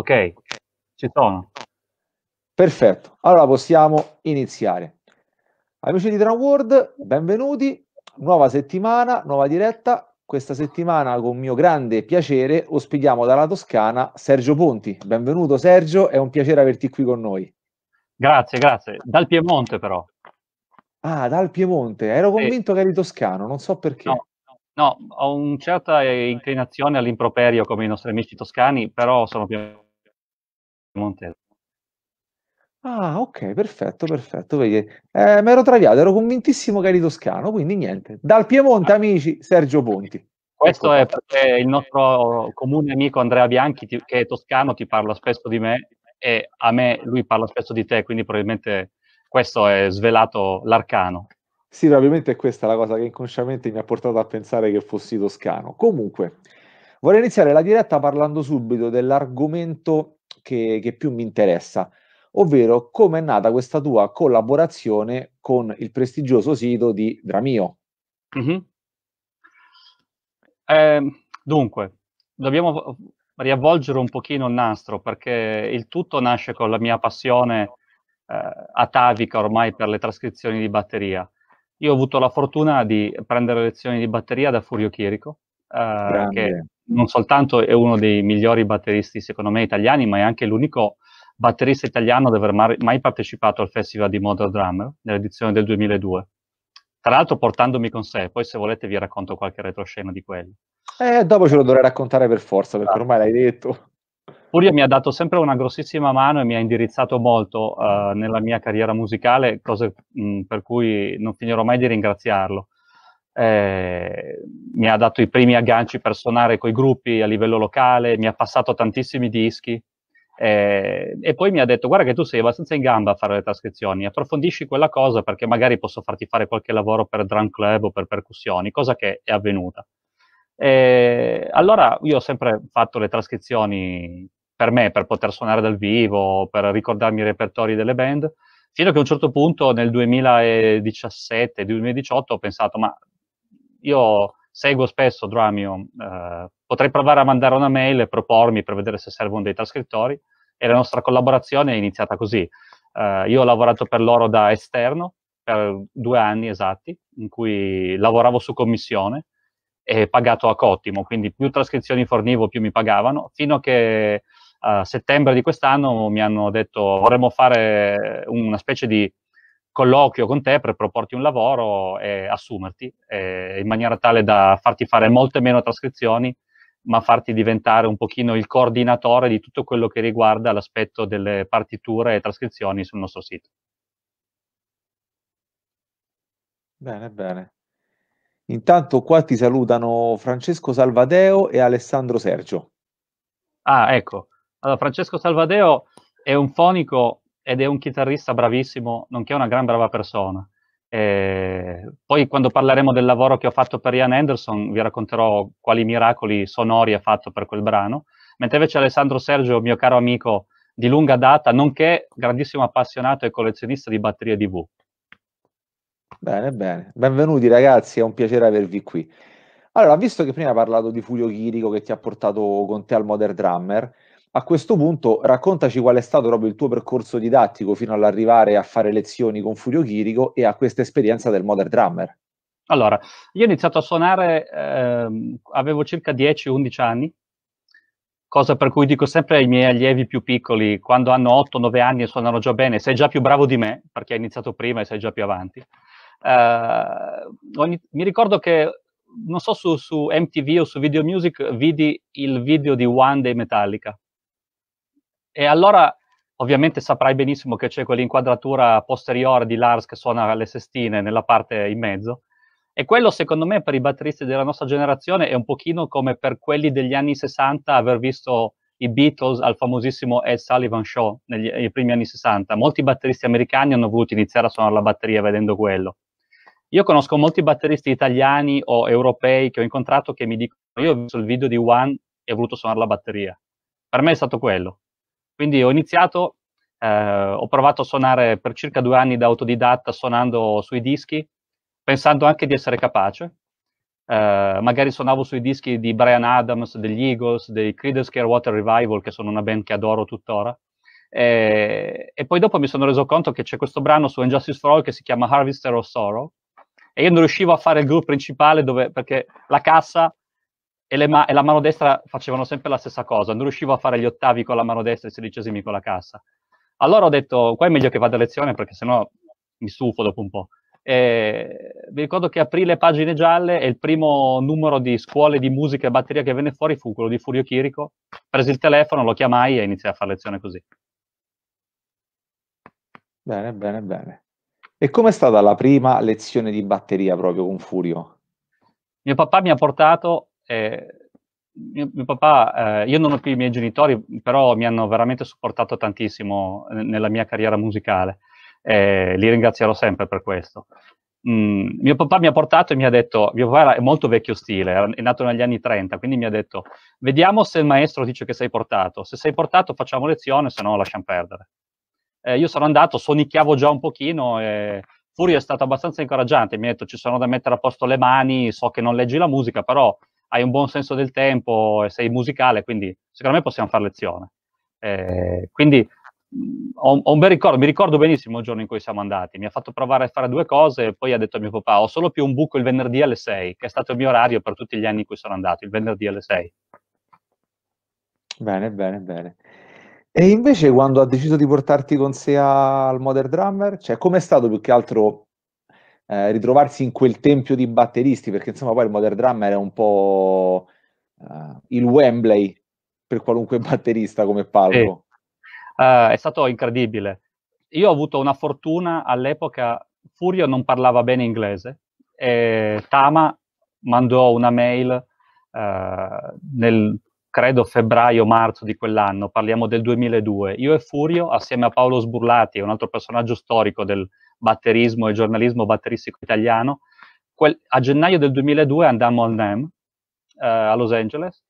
Ok, ci sono. Perfetto, allora possiamo iniziare. Amici di Drum World, benvenuti, nuova settimana, nuova diretta. Questa settimana con mio grande piacere ospitiamo dalla Toscana Sergio Ponti. Benvenuto Sergio, è un piacere averti qui con noi. Grazie, grazie. Dal Piemonte però. Ah, dal Piemonte, ero convinto eh. che eri toscano, non so perché. No. No, ho una certa inclinazione all'improperio come i nostri amici toscani, però sono più Montero. Ah, ok, perfetto, perfetto. Vedi, eh, Mi ero traviato, ero convintissimo che eri toscano, quindi niente. Dal Piemonte, ah. amici, Sergio Ponti. Questo ecco è perché il nostro comune amico Andrea Bianchi, ti, che è toscano, ti parla spesso di me e a me lui parla spesso di te, quindi probabilmente questo è svelato l'arcano. Sì, probabilmente è questa la cosa che inconsciamente mi ha portato a pensare che fossi toscano. Comunque, vorrei iniziare la diretta parlando subito dell'argomento che, che più mi interessa, ovvero come è nata questa tua collaborazione con il prestigioso sito di Dramio. Mm-hmm. Eh, dunque, dobbiamo riavvolgere un pochino il nastro perché il tutto nasce con la mia passione eh, atavica ormai per le trascrizioni di batteria. Io ho avuto la fortuna di prendere lezioni di batteria da Furio Chirico, eh, che non soltanto è uno dei migliori batteristi, secondo me, italiani, ma è anche l'unico batterista italiano ad aver mai partecipato al Festival di Modern Drummer nell'edizione del 2002. Tra l'altro portandomi con sé, poi se volete vi racconto qualche retroscena di quello. Eh, dopo ce lo dovrei raccontare per forza, perché esatto. ormai l'hai detto. Furia mi ha dato sempre una grossissima mano e mi ha indirizzato molto uh, nella mia carriera musicale, cose mh, per cui non finirò mai di ringraziarlo eh, mi ha dato i primi agganci per suonare con i gruppi a livello locale, mi ha passato tantissimi dischi eh, e poi mi ha detto guarda che tu sei abbastanza in gamba a fare le trascrizioni, approfondisci quella cosa perché magari posso farti fare qualche lavoro per drum club o per percussioni, cosa che è avvenuta. Eh, allora io ho sempre fatto le trascrizioni per me, per poter suonare dal vivo, per ricordarmi i repertori delle band, fino a che a un certo punto nel 2017-2018 ho pensato ma io seguo spesso Dramio, eh, potrei provare a mandare una mail e propormi per vedere se servono dei trascrittori e la nostra collaborazione è iniziata così. Eh, io ho lavorato per loro da esterno per due anni esatti, in cui lavoravo su commissione e pagato a cottimo, quindi più trascrizioni fornivo più mi pagavano, fino a che a eh, settembre di quest'anno mi hanno detto vorremmo fare una specie di colloquio con te per proporti un lavoro e assumerti eh, in maniera tale da farti fare molte meno trascrizioni ma farti diventare un pochino il coordinatore di tutto quello che riguarda l'aspetto delle partiture e trascrizioni sul nostro sito. Bene, bene. Intanto qua ti salutano Francesco Salvadeo e Alessandro Sergio. Ah, ecco. Allora, Francesco Salvadeo è un fonico ed è un chitarrista bravissimo, nonché una gran brava persona. E poi quando parleremo del lavoro che ho fatto per Ian Anderson vi racconterò quali miracoli sonori ha fatto per quel brano, mentre invece Alessandro Sergio, mio caro amico di lunga data, nonché grandissimo appassionato e collezionista di batterie DV. Bene, bene, benvenuti ragazzi, è un piacere avervi qui. Allora, visto che prima hai parlato di Fulvio Chirico che ti ha portato con te al Modern Drummer, a questo punto raccontaci qual è stato proprio il tuo percorso didattico fino all'arrivare a fare lezioni con Furio Chirico e a questa esperienza del Modern Drummer. Allora, io ho iniziato a suonare, ehm, avevo circa 10-11 anni, cosa per cui dico sempre ai miei allievi più piccoli, quando hanno 8-9 anni e suonano già bene, sei già più bravo di me, perché hai iniziato prima e sei già più avanti. Eh, ogni, mi ricordo che, non so, su, su MTV o su Video Music vidi il video di One Day Metallica, e allora ovviamente saprai benissimo che c'è quell'inquadratura posteriore di Lars che suona le sestine nella parte in mezzo. E quello, secondo me, per i batteristi della nostra generazione è un pochino come per quelli degli anni 60 aver visto i Beatles al famosissimo Ed Sullivan Show negli, nei eh, primi anni 60. Molti batteristi americani hanno voluto iniziare a suonare la batteria vedendo quello. Io conosco molti batteristi italiani o europei che ho incontrato che mi dicono io ho visto il video di One e ho voluto suonare la batteria. Per me è stato quello. Quindi ho iniziato, eh, ho provato a suonare per circa due anni da autodidatta, suonando sui dischi, pensando anche di essere capace. Eh, magari suonavo sui dischi di Brian Adams, degli Eagles, dei Creedence Clearwater Revival, che sono una band che adoro tuttora. E, e, poi dopo mi sono reso conto che c'è questo brano su Injustice for All che si chiama Harvester of Sorrow e io non riuscivo a fare il groove principale dove, perché la cassa e, ma- e, la mano destra facevano sempre la stessa cosa, non riuscivo a fare gli ottavi con la mano destra e i sedicesimi con la cassa. Allora ho detto, qua è meglio che vada a lezione perché sennò mi stufo dopo un po'. E mi ricordo che aprì le pagine gialle e il primo numero di scuole di musica e batteria che venne fuori fu quello di Furio Chirico. Presi il telefono, lo chiamai e iniziai a fare lezione così. Bene, bene, bene. E com'è stata la prima lezione di batteria proprio con Furio? Mio papà mi ha portato eh, mio, mio, papà, eh, io non ho più i miei genitori, però mi hanno veramente supportato tantissimo eh, nella mia carriera musicale. Eh, li ringrazierò sempre per questo. Mm, mio papà mi ha portato e mi ha detto, mio papà è molto vecchio stile, è nato negli anni 30, quindi mi ha detto, vediamo se il maestro dice che sei portato, se sei portato facciamo lezione, se no lasciamo perdere. Eh, io sono andato, sonicchiavo già un pochino e Furio è stato abbastanza incoraggiante, mi ha detto ci sono da mettere a posto le mani, so che non leggi la musica, però hai un buon senso del tempo e sei musicale, quindi secondo me possiamo fare lezione. Eh, quindi ho, ho, un bel ricordo, mi ricordo benissimo il giorno in cui siamo andati, mi ha fatto provare a fare due cose, poi ha detto a mio papà ho solo più un buco il venerdì alle 6, che è stato il mio orario per tutti gli anni in cui sono andato, il venerdì alle 6. Bene, bene, bene. E invece quando ha deciso di portarti con sé al Modern Drummer, cioè come è stato più che altro eh, ritrovarsi in quel tempio di batteristi, perché insomma poi il Modern Drum era un po' uh, il Wembley per qualunque batterista come palco. Sì. Uh, è stato incredibile. Io ho avuto una fortuna all'epoca, Furio non parlava bene inglese, e Tama mandò una mail uh, nel credo febbraio-marzo di quell'anno, parliamo del 2002. Io e Furio, assieme a Paolo Sburlati, un altro personaggio storico del, batterismo e giornalismo batteristico italiano. Quel, a gennaio del 2002 andammo al NEM eh, a Los Angeles.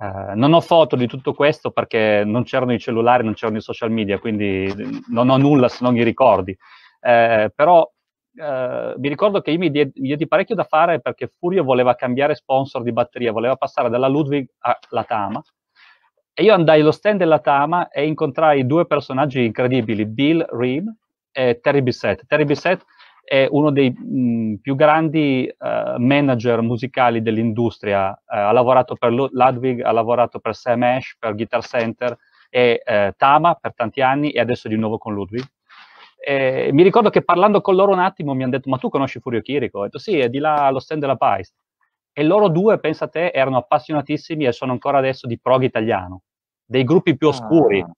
Eh, non ho foto di tutto questo perché non c'erano i cellulari, non c'erano i social media, quindi non ho nulla se non i ricordi. Eh, però eh, mi ricordo che io mi diedi, diedi parecchio da fare perché Furio voleva cambiare sponsor di batteria, voleva passare dalla Ludwig alla Tama. E io andai allo stand della Tama e incontrai due personaggi incredibili, Bill Reeb, è Terry Bissett. Terry Bissett è uno dei mh, più grandi uh, manager musicali dell'industria, uh, ha lavorato per Ludwig, ha lavorato per Sam Ash, per Guitar Center e uh, Tama per tanti anni e adesso di nuovo con Ludwig. E mi ricordo che parlando con loro un attimo mi hanno detto ma tu conosci Furio Chirico? Ho detto sì, è di là allo stand della Pais. E loro due, pensa a te, erano appassionatissimi e sono ancora adesso di prog italiano, dei gruppi più oscuri. Ah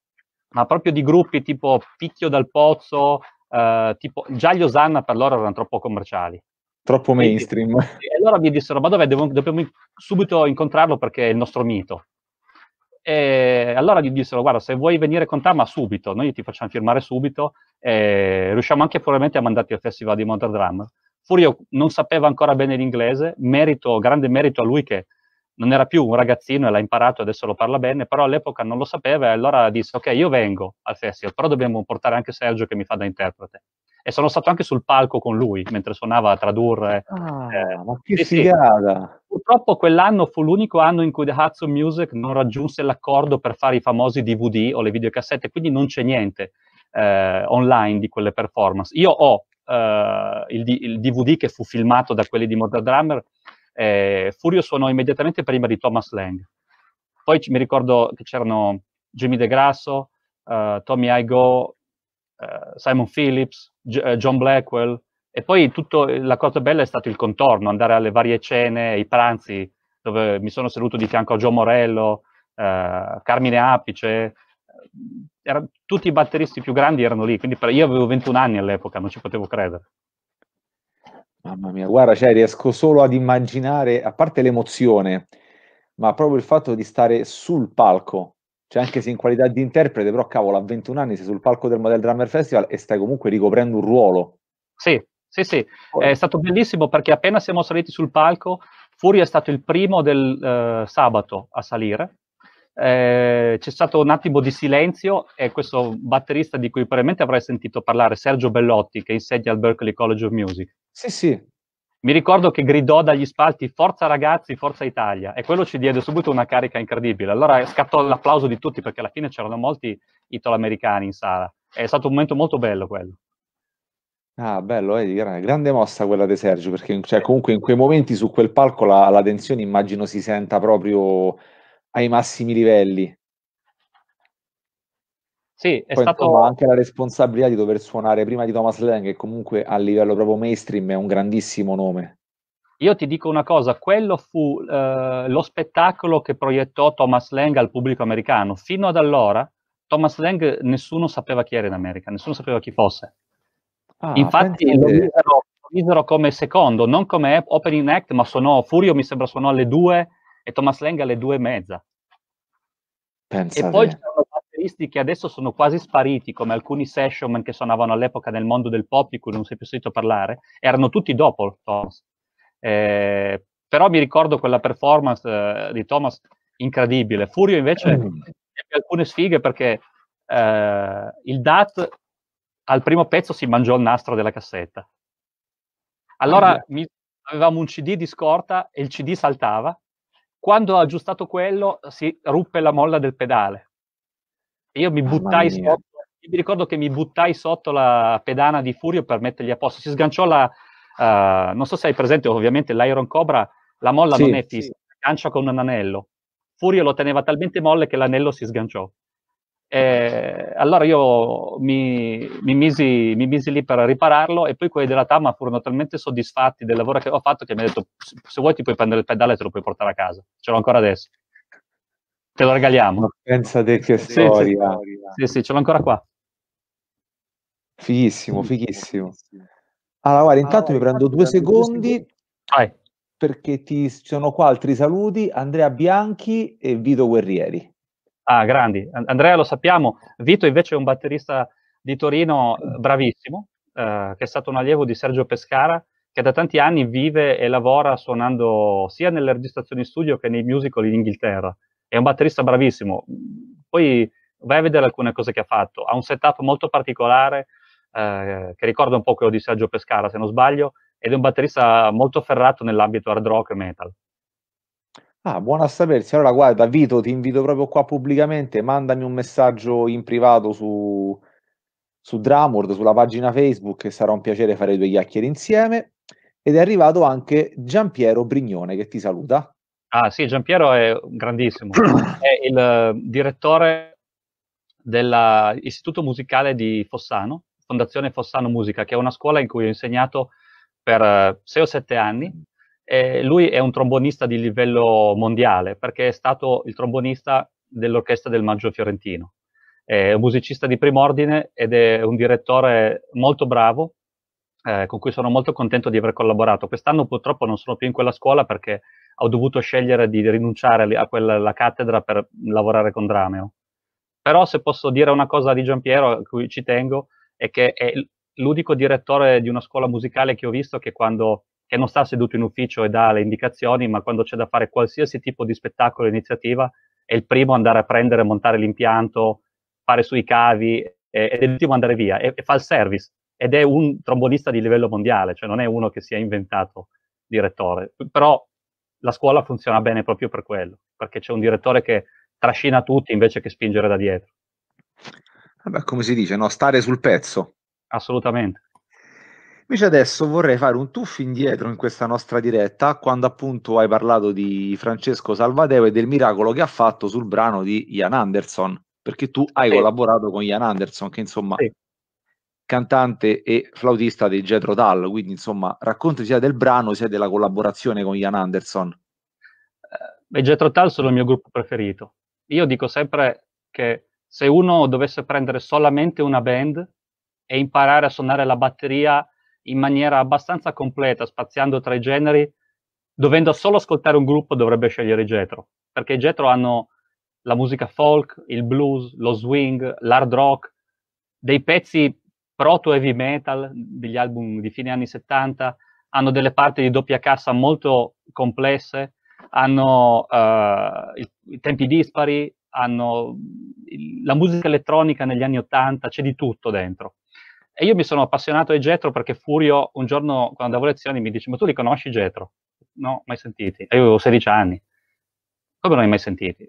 ma proprio di gruppi tipo Picchio dal Pozzo, eh, tipo, già gli Osanna per loro erano troppo commerciali. Troppo mainstream. e allora mi dissero, ma dov'è? Devo, dobbiamo subito incontrarlo perché è il nostro mito. E allora gli dissero, guarda, se vuoi venire con te, ma subito, noi ti facciamo firmare subito, e riusciamo anche probabilmente a mandarti al festival di Modern Drum. Furio non sapeva ancora bene l'inglese, merito, grande merito a lui che non era più un ragazzino e l'ha imparato, adesso lo parla bene, però all'epoca non lo sapeva e allora disse ok, io vengo al festival, però dobbiamo portare anche Sergio che mi fa da interprete. E sono stato anche sul palco con lui mentre suonava a tradurre. Ah, eh, ma che sì, figata! Sì. Purtroppo quell'anno fu l'unico anno in cui The Hudson Music non raggiunse l'accordo per fare i famosi DVD o le videocassette, quindi non c'è niente eh, online di quelle performance. Io ho eh, il, il DVD che fu filmato da quelli di Modern Drummer, eh, Furio suonò immediatamente prima di Thomas Lang. Poi mi ricordo che c'erano Jimmy DeGrasso, uh, Tommy Igo, uh, Simon Phillips, G- eh, John Blackwell. E poi tutto, la cosa bella è stato il contorno, andare alle varie cene, ai pranzi, dove mi sono seduto di fianco a Joe Morello, uh, Carmine Apice, era, tutti i batteristi più grandi erano lì, quindi per, io avevo 21 anni all'epoca, non ci potevo credere. Mamma mia, guarda, cioè, riesco solo ad immaginare, a parte l'emozione, ma proprio il fatto di stare sul palco, cioè anche se in qualità di interprete, però cavolo, a 21 anni sei sul palco del Model Drummer Festival e stai comunque ricoprendo un ruolo. Sì, sì, sì, oh. è stato bellissimo perché appena siamo saliti sul palco, Furio è stato il primo del eh, sabato a salire, eh, c'è stato un attimo di silenzio e questo batterista di cui probabilmente avrai sentito parlare, Sergio Bellotti, che insegna al Berkeley College of Music. Sì, sì. Mi ricordo che gridò dagli spalti Forza ragazzi, Forza Italia e quello ci diede subito una carica incredibile. Allora scattò l'applauso di tutti perché alla fine c'erano molti italoamericani in sala. È stato un momento molto bello quello. Ah, bello, vedi, grande mossa quella di Sergio, perché cioè, comunque in quei momenti su quel palco la, la tensione immagino si senta proprio ai massimi livelli. Sì, è Poi, stato... Insomma, anche la responsabilità di dover suonare prima di Thomas Lang, che comunque a livello proprio mainstream è un grandissimo nome. Io ti dico una cosa, quello fu eh, lo spettacolo che proiettò Thomas Lang al pubblico americano. Fino ad allora Thomas Lang nessuno sapeva chi era in America, nessuno sapeva chi fosse. Ah, Infatti lo misero, lo misero, come secondo, non come opening act, ma suonò, Furio mi sembra suonò alle due e Thomas Lang alle due e mezza. Pensa e poi ci sono batteristi che adesso sono quasi spariti, come alcuni session che suonavano all'epoca nel mondo del pop, di cui non si è più sentito parlare, erano tutti dopo Thomas. Eh, però mi ricordo quella performance eh, di Thomas incredibile. Furio invece mm. ebbe alcune sfighe perché eh, il DAT al primo pezzo si mangiò il nastro della cassetta. Allora mm. mi, avevamo un CD di scorta e il CD saltava quando ho aggiustato quello, si ruppe la molla del pedale. Io mi buttai sotto, mi ricordo che mi buttai sotto la pedana di Furio per mettergli a posto. Si sganciò la, uh, non so se hai presente, ovviamente l'Iron Cobra, la molla sì, non è fissa, si sì. sgancia con un anello. Furio lo teneva talmente molle che l'anello si sganciò. Eh, allora io mi, mi, misi, mi, misi, lì per ripararlo e poi quelli della Tamma furono talmente soddisfatti del lavoro che ho fatto che mi hanno detto se vuoi ti puoi prendere il pedale e te lo puoi portare a casa, ce l'ho ancora adesso. Te lo regaliamo. pensa pensate che sì, storia. Sì, sì, ce l'ho ancora qua. Fighissimo, fighissimo. Allora, guarda, intanto ah, mi prendo due secondi. Vai. Perché ti, sono qua altri saluti, Andrea Bianchi e Vito Guerrieri. Ah, grandi. Andrea lo sappiamo, Vito invece è un batterista di Torino eh, bravissimo, eh, che è stato un allievo di Sergio Pescara, che da tanti anni vive e lavora suonando sia nelle registrazioni studio che nei musical in Inghilterra. È un batterista bravissimo. Poi vai a vedere alcune cose che ha fatto. Ha un setup molto particolare, eh, che ricorda un po' quello di Sergio Pescara, se non sbaglio, ed è un batterista molto ferrato nell'ambito hard rock e metal. Ah, buona a sapersi. Allora, guarda, Vito, ti invito proprio qua pubblicamente. Mandami un messaggio in privato su, su Dramord, sulla pagina Facebook, che sarà un piacere fare due chiacchiere insieme. Ed è arrivato anche Giampiero Brignone, che ti saluta. Ah, sì, Giampiero è grandissimo. è il eh, direttore dell'Istituto Musicale di Fossano, Fondazione Fossano Musica, che è una scuola in cui ho insegnato per 6 eh, o 7 anni lui è un trombonista di livello mondiale perché è stato il trombonista dell'orchestra del Maggio Fiorentino. È un musicista di primo ordine ed è un direttore molto bravo eh, con cui sono molto contento di aver collaborato. Quest'anno purtroppo non sono più in quella scuola perché ho dovuto scegliere di rinunciare a quella cattedra per lavorare con Drameo. Però se posso dire una cosa di Giampiero, a cui ci tengo, è che è l'unico direttore di una scuola musicale che ho visto che quando che non sta seduto in ufficio e dà le indicazioni, ma quando c'è da fare qualsiasi tipo di spettacolo e iniziativa è il primo andare a prendere, montare l'impianto, fare sui cavi ed è l'ultimo andare via e, e, fa il service ed è un trombonista di livello mondiale, cioè non è uno che si è inventato direttore, però la scuola funziona bene proprio per quello, perché c'è un direttore che trascina tutti invece che spingere da dietro. Vabbè, come si dice, no? stare sul pezzo. Assolutamente. Invece adesso vorrei fare un tuffo indietro in questa nostra diretta, quando appunto hai parlato di Francesco Salvadeo e del miracolo che ha fatto sul brano di Ian Anderson, perché tu hai sì. collaborato con Ian Anderson, che insomma sì. cantante e flautista dei Jetro Tal, quindi insomma racconti sia del brano sia della collaborazione con Ian Anderson. I eh, Jetro Tal sono il mio gruppo preferito. Io dico sempre che se uno dovesse prendere solamente una band e imparare a suonare la batteria in maniera abbastanza completa, spaziando tra i generi, dovendo solo ascoltare un gruppo dovrebbe scegliere Jetro, perché Jetro hanno la musica folk, il blues, lo swing, l'hard rock, dei pezzi proto heavy metal degli album di fine anni 70, hanno delle parti di doppia cassa molto complesse, hanno uh, eh, i, i, tempi dispari, hanno il, la musica elettronica negli anni 80, c'è di tutto dentro. E io mi sono appassionato ai Getro perché Furio un giorno quando andavo a lezioni mi dice ma tu li conosci Getro? No, mai sentiti. E io avevo 16 anni. Come non li hai mai sentiti?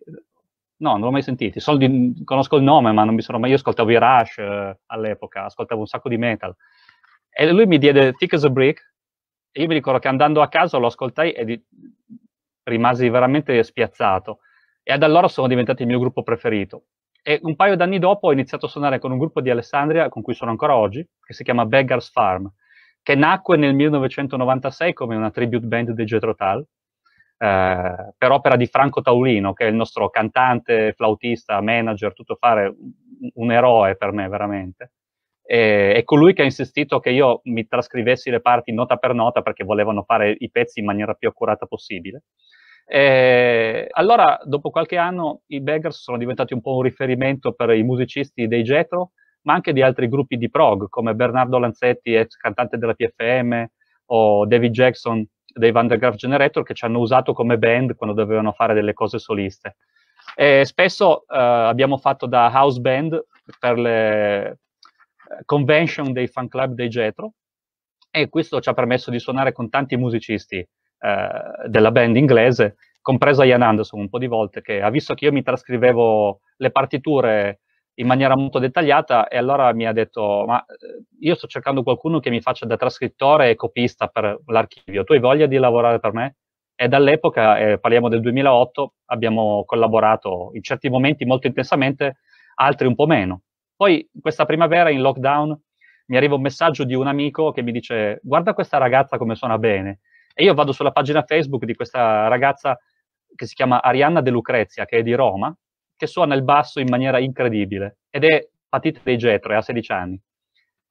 No, non l'ho mai sentito. Soldi, conosco il nome, ma non mi sono mai. Io ascoltavo i Rush eh, all'epoca, ascoltavo un sacco di metal. E lui mi diede Thick as a Brick. E io mi ricordo che andando a casa lo ascoltai e di... rimasi veramente spiazzato. E da allora sono diventati il mio gruppo preferito. E un paio d'anni dopo ho iniziato a suonare con un gruppo di Alessandria, con cui sono ancora oggi, che si chiama Beggars Farm, che nacque nel 1996 come una tribute band dei Jetro Tal, eh, per opera di Franco Taulino, che è il nostro cantante, flautista, manager, tutto fare, un eroe per me veramente. E, è colui che ha insistito che io mi trascrivessi le parti nota per nota perché volevano fare i pezzi in maniera più accurata possibile. Eh, allora, dopo qualche anno, i Beggars sono diventati un po' un riferimento per i musicisti dei Jetro, ma anche di altri gruppi di prog, come Bernardo Lanzetti, ex cantante della PFM, o David Jackson dei Van der Graaf Generator, che ci hanno usato come band quando dovevano fare delle cose soliste. E spesso eh, abbiamo fatto da house band per le eh, convention dei fan club dei Jetro, e questo ci ha permesso di suonare con tanti musicisti, eh, della band inglese, compresa Ian Anderson un po' di volte, che ha visto che io mi trascrivevo le partiture in maniera molto dettagliata e allora mi ha detto ma eh, io sto cercando qualcuno che mi faccia da trascrittore e copista per l'archivio, tu hai voglia di lavorare per me? E dall'epoca, eh, parliamo del 2008, abbiamo collaborato in certi momenti molto intensamente, altri un po' meno. Poi questa primavera in lockdown mi arriva un messaggio di un amico che mi dice guarda questa ragazza come suona bene, e io vado sulla pagina Facebook di questa ragazza che si chiama Arianna De Lucrezia, che è di Roma, che suona il basso in maniera incredibile ed è patita dei getre, ha 16 anni.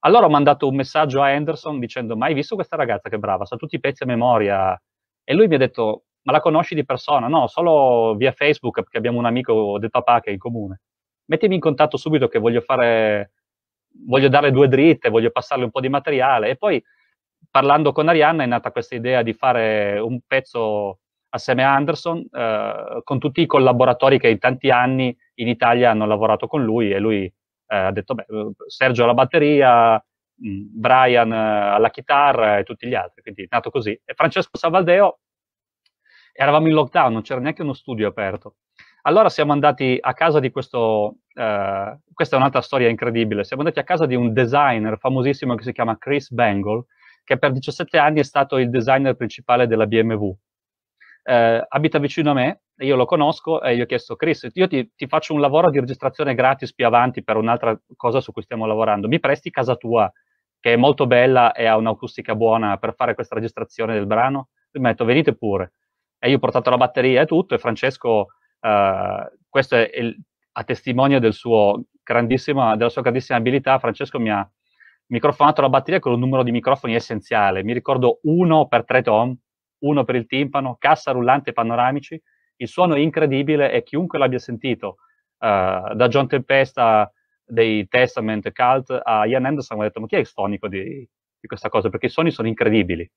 Allora ho mandato un messaggio a Anderson dicendo: Ma hai visto questa ragazza che è brava, sa tutti i pezzi a memoria? E lui mi ha detto: Ma la conosci di persona? No, solo via Facebook, perché abbiamo un amico del papà che è in comune. Mettimi in contatto subito che voglio fare, voglio dare due dritte, voglio passarle un po' di materiale. E poi parlando con Arianna è nata questa idea di fare un pezzo assieme a Anderson eh, con tutti i collaboratori che in tanti anni in Italia hanno lavorato con lui e lui eh, ha detto beh, eh, Sergio alla batteria, mm, Brian eh, alla chitarra e tutti gli altri, quindi è nato così. E Francesco Savaldeo, eravamo in lockdown, non c'era neanche uno studio aperto. Allora siamo andati a casa di questo, eh, questa è un'altra storia incredibile, siamo andati a casa di un designer famosissimo che si chiama Chris Bangle, che per 17 anni è stato il designer principale della BMW. Eh, abita vicino a me, io lo conosco e gli ho chiesto, Chris, io ti, ti faccio un lavoro di registrazione gratis più avanti per un'altra cosa su cui stiamo lavorando, mi presti casa tua, che è molto bella e ha un'acustica buona per fare questa registrazione del brano? Lui mi ha detto, venite pure. E io ho portato la batteria e tutto, e Francesco, eh, questo è il, a testimonio del della sua grandissima abilità, Francesco mi ha microfonato alla batteria con un numero di microfoni essenziale. Mi ricordo uno per tre tom, uno per il timpano, cassa rullante panoramici. Il suono è incredibile e chiunque l'abbia sentito, uh, da John Tempesta dei Testament Cult a Ian Anderson, mi ha detto: Ma chi è il fonico di, di, questa cosa? Perché i suoni sono incredibili.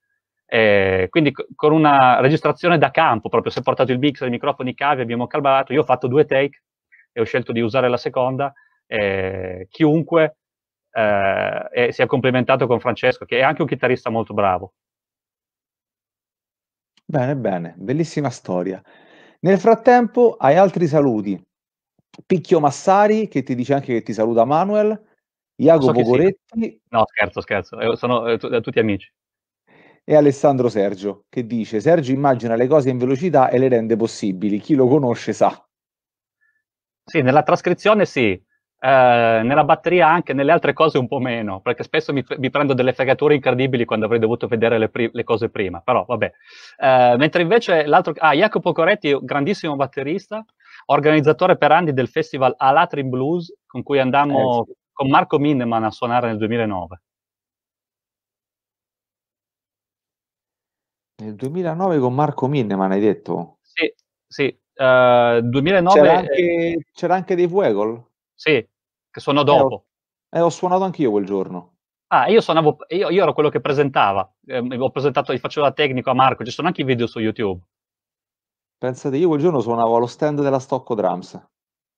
Eh, quindi con una registrazione da campo, proprio si è portato il mix, i microfoni cavi, abbiamo calmato. Io ho fatto due take e ho scelto di usare la seconda. Eh, chiunque eh, e si è complimentato con Francesco, che è anche un chitarrista molto bravo. Bene, bene, bellissima storia. Nel frattempo hai altri saluti. Picchio Massari che ti dice anche che ti saluta Manuel, Jacopo so Goretti. Sì. No, scherzo, scherzo, eh, sono eh, t- eh, tutti amici. E Alessandro Sergio che dice: Sergio immagina le cose in velocità e le rende possibili. Chi lo conosce sa. Sì, nella trascrizione sì, eh, nella batteria anche, nelle altre cose un po' meno, perché spesso mi, mi prendo delle fregature incredibili quando avrei dovuto vedere le, pri- le cose prima, però vabbè. Eh, mentre invece l'altro, ah, Jacopo Coretti, grandissimo batterista, organizzatore per anni del festival Alatrim Blues, con cui andammo eh, sì. con Marco Minneman a suonare nel 2009. Nel 2009 con Marco Minneman hai detto? Sì, sì. Uh, eh, 2009 c'era anche, c'era anche dei Vuegol? Sì, che suono dopo. Eh, ho, eh, ho suonato anch'io quel giorno. Ah, io, suonavo, io, io ero quello che presentava, eh, ho presentato, facevo la tecnico a Marco, ci sono anche i video su YouTube. Pensate, io quel giorno suonavo allo stand della Stocco Drums.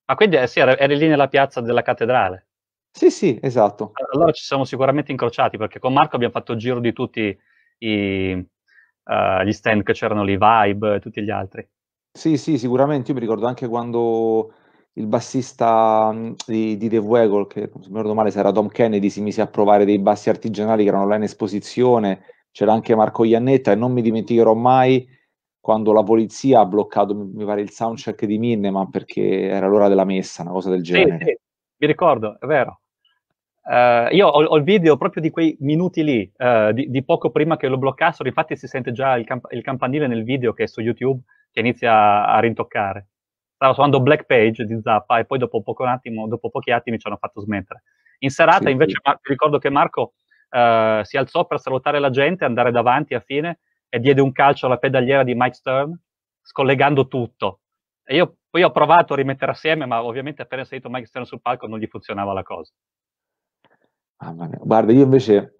Ah, quindi eh, sì, eri lì nella piazza della cattedrale. Sì, sì, esatto. Allora ci siamo sicuramente incrociati perché con Marco abbiamo fatto il giro di tutti i, uh, gli stand che c'erano lì, Vibe e tutti gli altri. Sì, sì, sicuramente. Io mi ricordo anche quando il bassista mm, di, di The Wegel, che non mi ricordo male se era Tom Kennedy, si mise a provare dei bassi artigianali che erano là in esposizione, c'era anche Marco Iannetta e non mi dimenticherò mai quando la polizia ha bloccato, mi pare, il soundcheck di Minneman perché era l'ora della messa, una cosa del genere. Sì, sì, mi ricordo, è vero. Uh, io ho, ho, il video proprio di quei minuti lì, uh, di, di, poco prima che lo bloccassero, infatti si sente già il, camp- il, campanile nel video che è su YouTube che inizia a, a rintoccare stava suonando Black Page di Zappa e poi dopo, attimo, dopo pochi attimi ci hanno fatto smettere. In serata sì, invece sì. ricordo che Marco eh, si alzò per salutare la gente, andare davanti a fine e diede un calcio alla pedaliera di Mike Stern, scollegando tutto. E io poi ho provato a rimettere assieme, ma ovviamente appena salito Mike Stern sul palco non gli funzionava la cosa. Guarda, io invece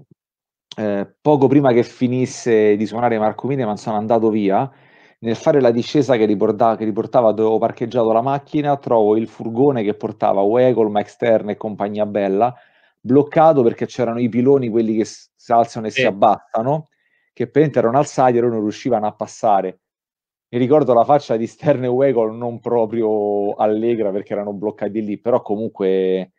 eh, poco prima che finisse di suonare Marco Mineman sono andato via nel fare la discesa che, riporta, che riportava dove ho parcheggiato la macchina, trovo il furgone che portava UE, colma e compagnia bella, bloccato perché c'erano i piloni, quelli che si alzano e sì. si abbassano, che praticamente erano alzati e loro non riuscivano a passare. Mi ricordo la faccia di Stern e Wegol non proprio allegra perché erano bloccati lì, però comunque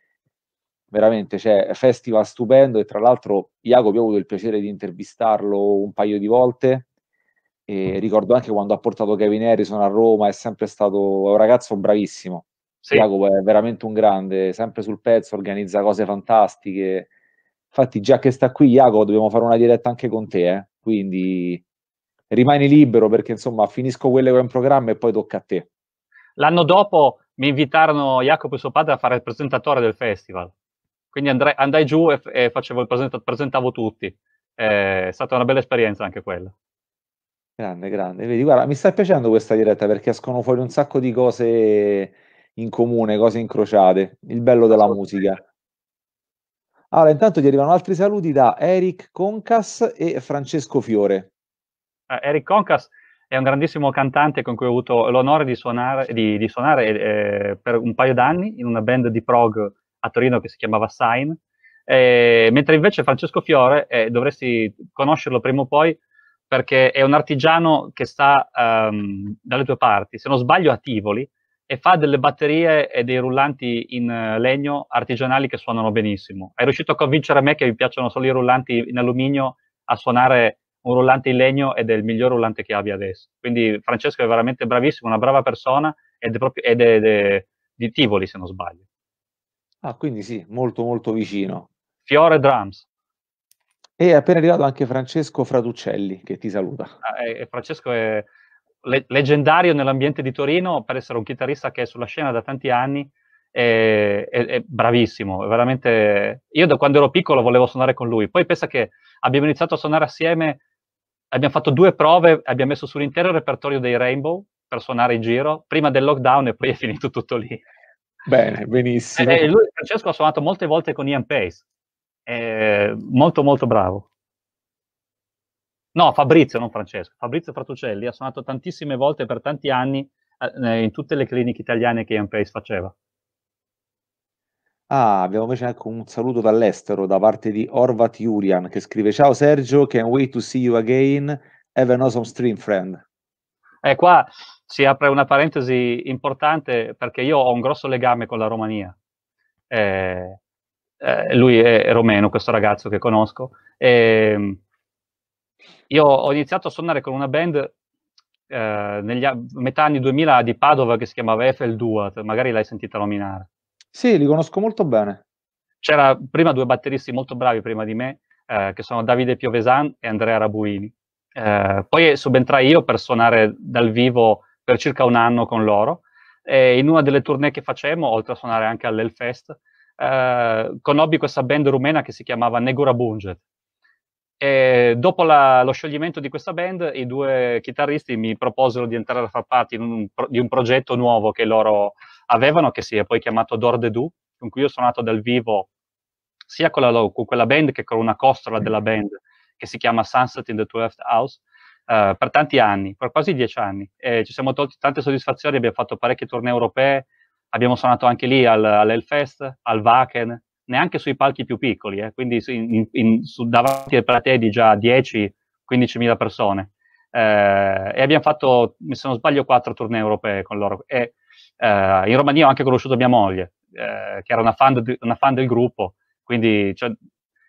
veramente cioè, festival stupendo e tra l'altro Jacopo ho avuto il piacere di intervistarlo un paio di volte e ricordo anche quando ha portato Kevin Harrison a Roma, è sempre stato un ragazzo bravissimo. Sì. Jacopo è veramente un grande, sempre sul pezzo, organizza cose fantastiche. Infatti, già che sta qui, Jacopo, dobbiamo fare una diretta anche con te. Eh? Quindi rimani libero perché insomma finisco quelle che ho in programma e poi tocca a te. L'anno dopo mi invitarono Jacopo e suo padre a fare il presentatore del festival. Quindi andrei, andai giù e, e presenta, presentavo tutti. Eh, è stata una bella esperienza anche quella. Grande, grande. Vedi, guarda, mi sta piacendo questa diretta perché escono fuori un sacco di cose in comune, cose incrociate. Il bello della musica. Allora, intanto ti arrivano altri saluti da Eric Concas e Francesco Fiore. Eh, Eric Concas è un grandissimo cantante con cui ho avuto l'onore di suonare, di, di suonare eh, per un paio d'anni in una band di prog a Torino che si chiamava Sign. Eh, mentre invece Francesco Fiore, eh, dovresti conoscerlo prima o poi, perché è un artigiano che sta um, dalle tue parti, se non sbaglio a Tivoli, e fa delle batterie e dei rullanti in eh, legno artigianali che suonano benissimo. È riuscito a convincere me che mi piacciono solo i rullanti in alluminio a suonare un rullante in legno ed è il miglior rullante che abbia adesso. Quindi Francesco è veramente bravissimo, una brava persona ed è, proprio, ed è, ed è di Tivoli se non sbaglio. Ah, quindi sì, molto molto vicino. Fiore Drums. E è appena arrivato anche Francesco Fraducelli che ti saluta. Ah, eh, eh, Francesco è le- leggendario nell'ambiente di Torino per essere un chitarrista che è sulla scena da tanti anni. È, è, è bravissimo, è veramente. Io da quando ero piccolo volevo suonare con lui. Poi pensa che abbiamo iniziato a suonare assieme, abbiamo fatto due prove, abbiamo messo sull'intero repertorio dei Rainbow per suonare in giro prima del lockdown e poi è finito tutto lì. Bene, benissimo. Eh, e lui, Francesco, ha suonato molte volte con Ian Pace è molto molto bravo. No, Fabrizio, non Francesco. Fabrizio Fratucelli ha suonato tantissime volte per tanti anni eh, eh in tutte le cliniche italiane che Ampace faceva. Ah, abbiamo invece anche un saluto dall'estero da parte di Orvat Julian che scrive Ciao Sergio, can't wait to see you again. Have an awesome stream, friend. eh, qua si apre una parentesi importante perché io ho un grosso legame con la Romania. Eh, eh, lui è romeno, questo ragazzo che conosco. E ehm, io ho iniziato a suonare con una band eh, negli metà anni 2000 di Padova che si chiamava Eiffel Duat, magari l'hai sentita nominare. Sì, li conosco molto bene. C'era prima due batteristi molto bravi prima di me, eh, che sono Davide Piovesan e Andrea Rabuini. Eh, poi subentrai io per suonare dal vivo per circa un anno con loro e in una delle tournée che facemmo, oltre a suonare anche all'Elfest, eh, conobbi questa band rumena che si chiamava Negura Bunget. E dopo la, lo scioglimento di questa band, i due chitarristi mi proposero di entrare a far parte un, di un progetto nuovo che loro avevano, che si è poi chiamato Dor de Du, con cui ho suonato dal vivo sia con, la, con quella band che con una costola della band che si chiama Sunset in the 12th House. Uh, per tanti anni, per quasi dieci anni. E ci siamo tolti tante soddisfazioni, abbiamo fatto parecchie tournée europee, abbiamo suonato anche lì al, all'Elfest, al Wacken, neanche sui palchi più piccoli, eh, quindi in, in, su, davanti a platee di già 10-15 mila persone. Eh, e abbiamo fatto, se non sbaglio, quattro tournée europee con loro. E, eh, in Romania ho anche conosciuto mia moglie, eh, che era una fan, di, una fan, del gruppo, quindi cioè,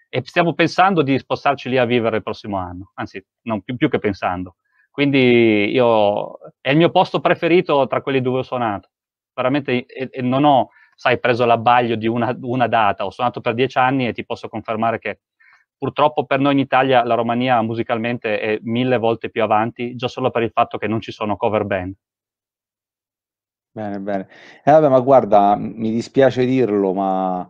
e stiamo pensando di spostarci lì a vivere il prossimo anno, anzi, non più, più che pensando. Quindi io, è il mio posto preferito tra quelli dove ho suonato veramente e, e non ho, sai, preso l'abbaglio di una, una, data, ho suonato per dieci anni e ti posso confermare che purtroppo per noi in Italia la Romania musicalmente è mille volte più avanti, già solo per il fatto che non ci sono cover band. Bene, bene. Eh, vabbè, ma guarda, mi dispiace dirlo, ma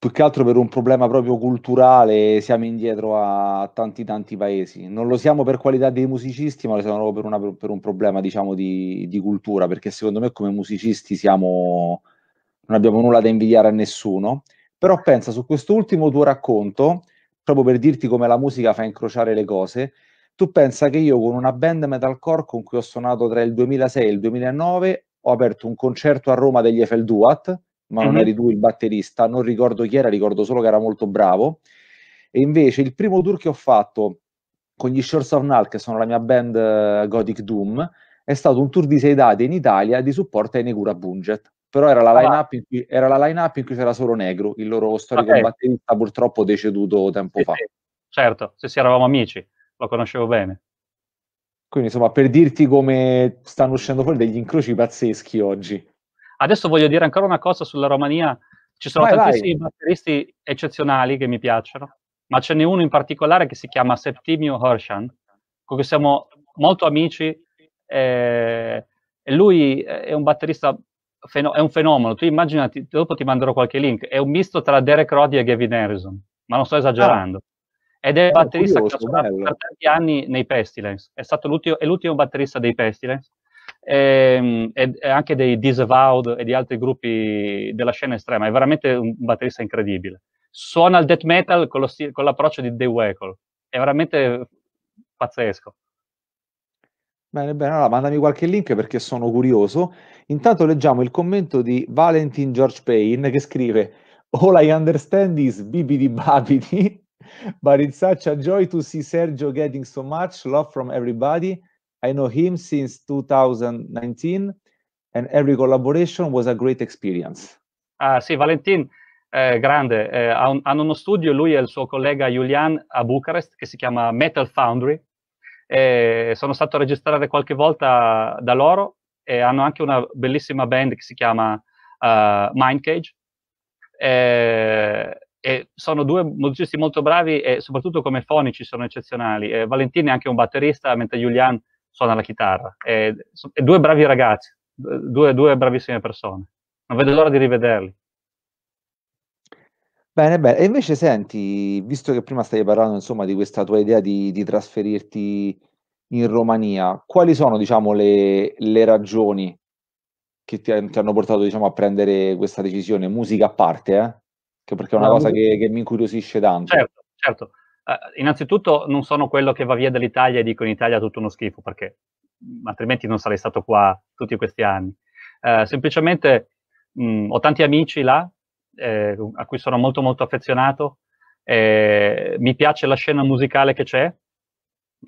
più che altro per un problema proprio culturale siamo indietro a tanti tanti paesi. Non lo siamo per qualità dei musicisti, ma lo siamo per, una, per un problema diciamo di, di, cultura, perché secondo me come musicisti siamo, non abbiamo nulla da invidiare a nessuno. Però pensa su quest'ultimo tuo racconto, proprio per dirti come la musica fa incrociare le cose, tu pensa che io con una band metalcore con cui ho suonato tra il 2006 e il 2009 ho aperto un concerto a Roma degli Eiffel Duat, ma non mhm. eri tu il batterista, non ricordo chi era, ricordo solo che era molto bravo. E invece il primo tour che ho fatto con gli Shores of Null, che sono la mia band eh, Gothic Doom, è stato un tour di sei date in Italia di supporto ai Negura Bunget. Però era la, ah. cui, era la line-up in cui, c'era solo Negro, il loro storico okay. batterista purtroppo deceduto tempo sì, fa. Sì. Certo, se sì, eravamo amici, lo conoscevo bene. Quindi insomma, per dirti come stanno uscendo fuori degli incroci pazzeschi oggi. Adesso voglio dire ancora una cosa sulla Romania. Ci sono vai, tantissimi vai. batteristi eccezionali che mi piacciono, ma ce n'è uno in particolare che si chiama Septimio Horshan, con cui siamo molto amici. Eh, e lui è un batterista, feno- è un fenomeno. Tu immaginati, dopo ti manderò qualche link. È un misto tra Derek Roddy e Gavin Harrison, ma non sto esagerando. Ah ed è oh, batterista curioso, che ha suonato per tanti anni nei Pestilence. È stato l'ultimo, è l'ultimo batterista dei Pestilence Ehm, e, e, anche dei Disavowed e di altri gruppi della scena estrema. È veramente un batterista incredibile. Suona il death metal con, lo, con l'approccio di The Weckle. È veramente pazzesco. Bene, bene, allora mandami qualche link perché sono curioso. Intanto leggiamo il commento di Valentin George Payne che scrive All I understand is bibidi babidi, but it's such a joy to see Sergio getting so much love from everybody. I know him since 2019 and every collaboration was a great experience. Ah sì, Valentin, eh, grande, eh, un, hanno uno studio, lui e il suo collega Julian a Bucharest che si chiama Metal Foundry. Eh, sono stato a registrare qualche volta da loro e hanno anche una bellissima band che si chiama uh, eh, Mindcage. E sono due musicisti molto bravi e soprattutto come fonici sono eccezionali. Eh, Valentini è anche un batterista, mentre Julian suona la chitarra. E, e due bravi ragazzi, due, due, bravissime persone. Non vedo l'ora di rivederli. Bene, bene. E invece senti, visto che prima stavi parlando insomma di questa tua idea di, di trasferirti in Romania, quali sono diciamo le, le ragioni che ti, ti, hanno portato diciamo, a prendere questa decisione, musica a parte, eh? perché è una no, cosa che, che, mi incuriosisce tanto. Certo, certo. Eh, innanzitutto non sono quello che va via dall'Italia e dico in Italia tutto uno schifo, perché altrimenti non sarei stato qua tutti questi anni. Eh, semplicemente mh, ho tanti amici là, eh, a cui sono molto molto affezionato, mi piace la scena musicale che c'è,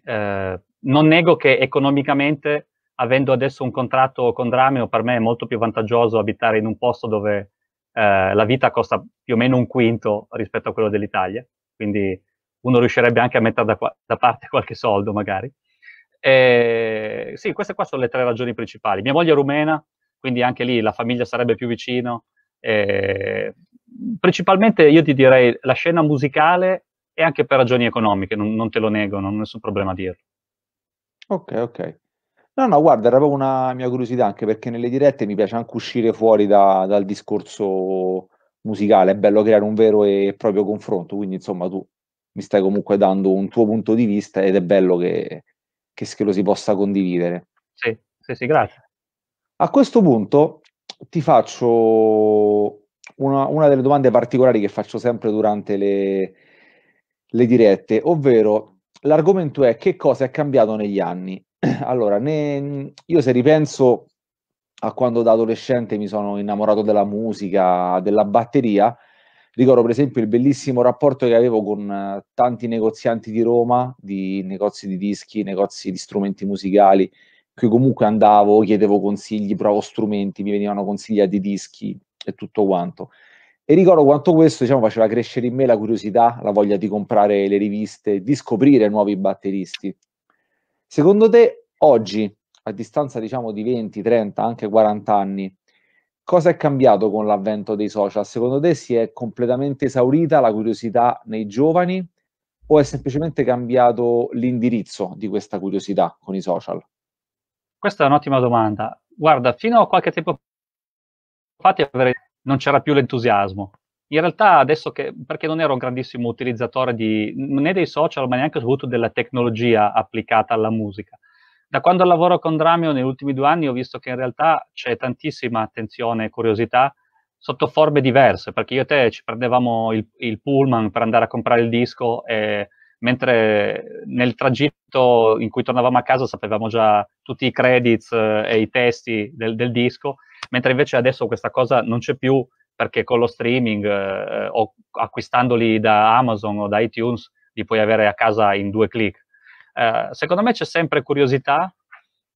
eh, non nego che economicamente, avendo adesso un contratto con Dramio, per me è molto più vantaggioso abitare in un posto dove eh, la vita costa più o meno un quinto rispetto a quello dell'Italia, quindi uno riuscirebbe anche a mettere da, da parte qualche soldo magari. Eh, sì, queste qua sono le tre ragioni principali. Mia moglie è rumena, quindi anche lì la famiglia sarebbe più vicino. Eh, principalmente io ti direi la scena musicale e anche per ragioni economiche, non, non te lo nego, non ho nessun problema a dirlo. Ok, ok. No, no, guarda, era proprio una mia curiosità, anche perché nelle dirette mi piace anche uscire fuori da, dal discorso musicale, è bello creare un vero e proprio confronto, quindi insomma tu mi stai comunque dando un tuo punto di vista ed è bello che, che, che lo si possa condividere. Sì, sì, sì, grazie. A questo punto ti faccio una, una delle domande particolari che faccio sempre durante le, le dirette, ovvero l'argomento è che cosa è cambiato negli anni. Allora, ne, io se ripenso a quando da adolescente mi sono innamorato della musica, della batteria, Ricordo per esempio il bellissimo rapporto che avevo con eh, tanti negozianti di Roma, di negozi di dischi, negozi di strumenti musicali, che comunque andavo, chiedevo consigli, provavo strumenti, mi venivano consigliati dischi e tutto quanto. E ricordo quanto questo diciamo, faceva crescere in me la curiosità, la voglia di comprare le riviste, di scoprire nuovi batteristi. Secondo te, oggi, a distanza diciamo, di 20, 30, anche 40 anni, Cosa è cambiato con l'avvento dei social? Secondo te si è completamente esaurita la curiosità nei giovani o è semplicemente cambiato l'indirizzo di questa curiosità con i social? Questa è un'ottima domanda. Guarda, fino a qualche tempo fa non c'era più l'entusiasmo. In realtà adesso che, perché non ero un grandissimo utilizzatore di, né dei social, ma neanche soprattutto della tecnologia applicata alla musica da quando lavoro con Dramio negli ultimi due anni ho visto che in realtà c'è tantissima attenzione e curiosità sotto forme diverse, perché io e te ci prendevamo il, il pullman per andare a comprare il disco e mentre nel tragitto in cui tornavamo a casa sapevamo già tutti i credits eh, e i testi del, del disco, mentre invece adesso questa cosa non c'è più perché con lo streaming eh, o acquistandoli da Amazon o da iTunes li puoi avere a casa in due clic eh, secondo me c'è sempre curiosità.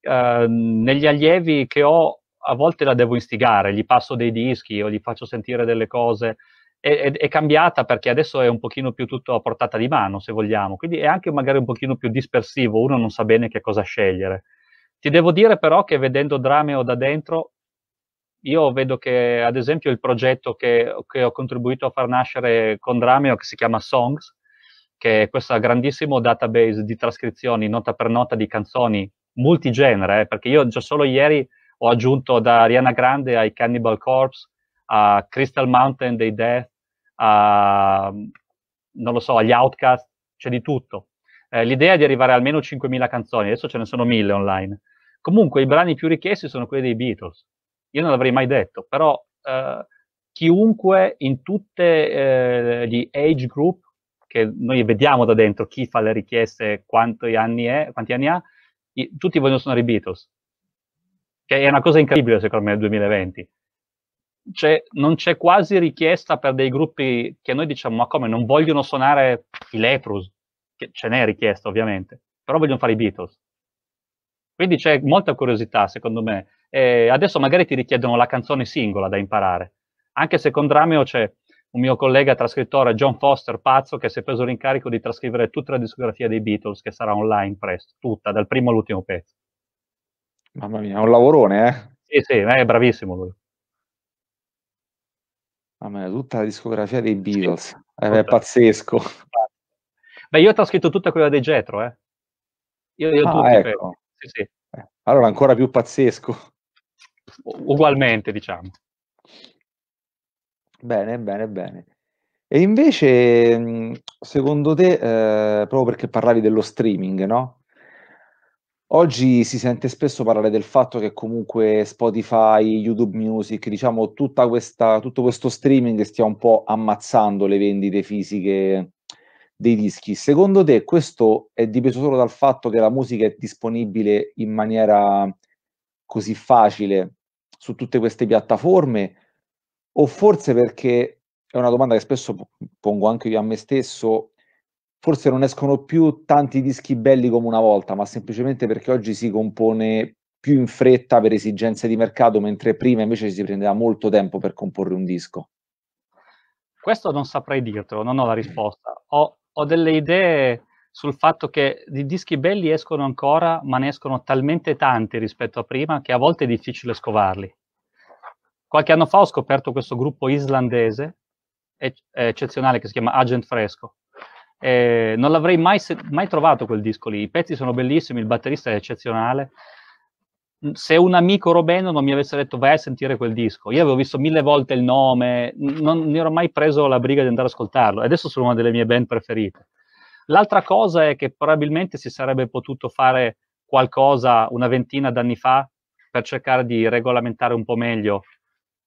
Eh, negli allievi che ho, a volte la devo instigare, gli passo dei dischi o gli faccio sentire delle cose. È, è, è, cambiata perché adesso è un pochino più tutto a portata di mano, se vogliamo, quindi è anche magari un pochino più dispersivo, uno non sa bene che cosa scegliere. Ti devo dire però che vedendo Drameo da dentro, io vedo che ad esempio il progetto che, che ho contribuito a far nascere con Drameo, che si chiama Songs, che è questo grandissimo database di trascrizioni nota per nota di canzoni multigenere, eh, perché io già solo ieri ho aggiunto da Ariana Grande ai Cannibal Corpse, a Crystal Mountain dei Death, a, non lo so, agli Outcast, c'è di tutto. Eh, l'idea è di arrivare a almeno 5.000 canzoni, adesso ce ne sono 1.000 online. Comunque i brani più richiesti sono quelli dei Beatles. Io non l'avrei mai detto, però eh, chiunque in tutti eh, gli age group che noi vediamo da dentro chi fa le richieste, quanti anni, è, quanti anni ha, i, tutti vogliono suonare i Beatles. Che è una cosa incredibile secondo me nel 2020. C'è, non c'è quasi richiesta per dei gruppi che noi diciamo ma come non vogliono suonare i Leprous, che ce n'è richiesta ovviamente, però vogliono fare i Beatles. Quindi c'è molta curiosità secondo me. E adesso magari ti richiedono la canzone singola da imparare, anche se con Drameo c'è un mio collega trascrittore, John Foster, pazzo, che si è preso l'incarico di trascrivere tutta la discografia dei Beatles, che sarà online presto, tutta, dal primo all'ultimo pezzo. Mamma mia, è un lavorone, eh? Sì, sì, è bravissimo lui. Mamma mia, tutta la discografia dei Beatles, sì, eh, è, è pazzesco. Beh, io ho trascritto tutta quella dei Getro, eh. Io, io ah, ecco. sì, sì. Eh, allora ancora più pazzesco. Ugualmente, diciamo. Bene, bene, bene. E invece, mhmm, secondo te, ehm, proprio perché parlavi dello streaming, no? Oggi si sente spesso parlare del fatto che comunque Spotify, YouTube Music, diciamo tutta questa tutto questo streaming stia un po' ammazzando le vendite fisiche dei dischi. Secondo te questo è dipeso solo dal fatto che la musica è disponibile in maniera così facile su tutte queste piattaforme o forse perché è una domanda che spesso pongo anche io a me stesso, forse non escono più tanti dischi belli come una volta, ma semplicemente perché oggi si compone più in fretta per esigenze di mercato, mentre prima invece si prendeva molto tempo per comporre un disco. Questo non saprei dirtelo, non ho la risposta. Ho, ho delle idee sul fatto che i dischi belli escono ancora, ma ne escono talmente tanti rispetto a prima che a volte è difficile scovarli. Qualche anno fa ho scoperto questo gruppo islandese eccezionale che si chiama Agent Fresco. Eh, non l'avrei mai, mai, trovato quel disco lì. I pezzi sono bellissimi, il batterista è eccezionale. Se un amico Robeno non mi avesse detto vai a sentire quel disco, io avevo visto mille volte il nome, non ne ero mai preso la briga di andare ad ascoltarlo. Adesso sono una delle mie band preferite. L'altra cosa è che probabilmente si sarebbe potuto fare qualcosa una ventina d'anni fa per cercare di regolamentare un po' meglio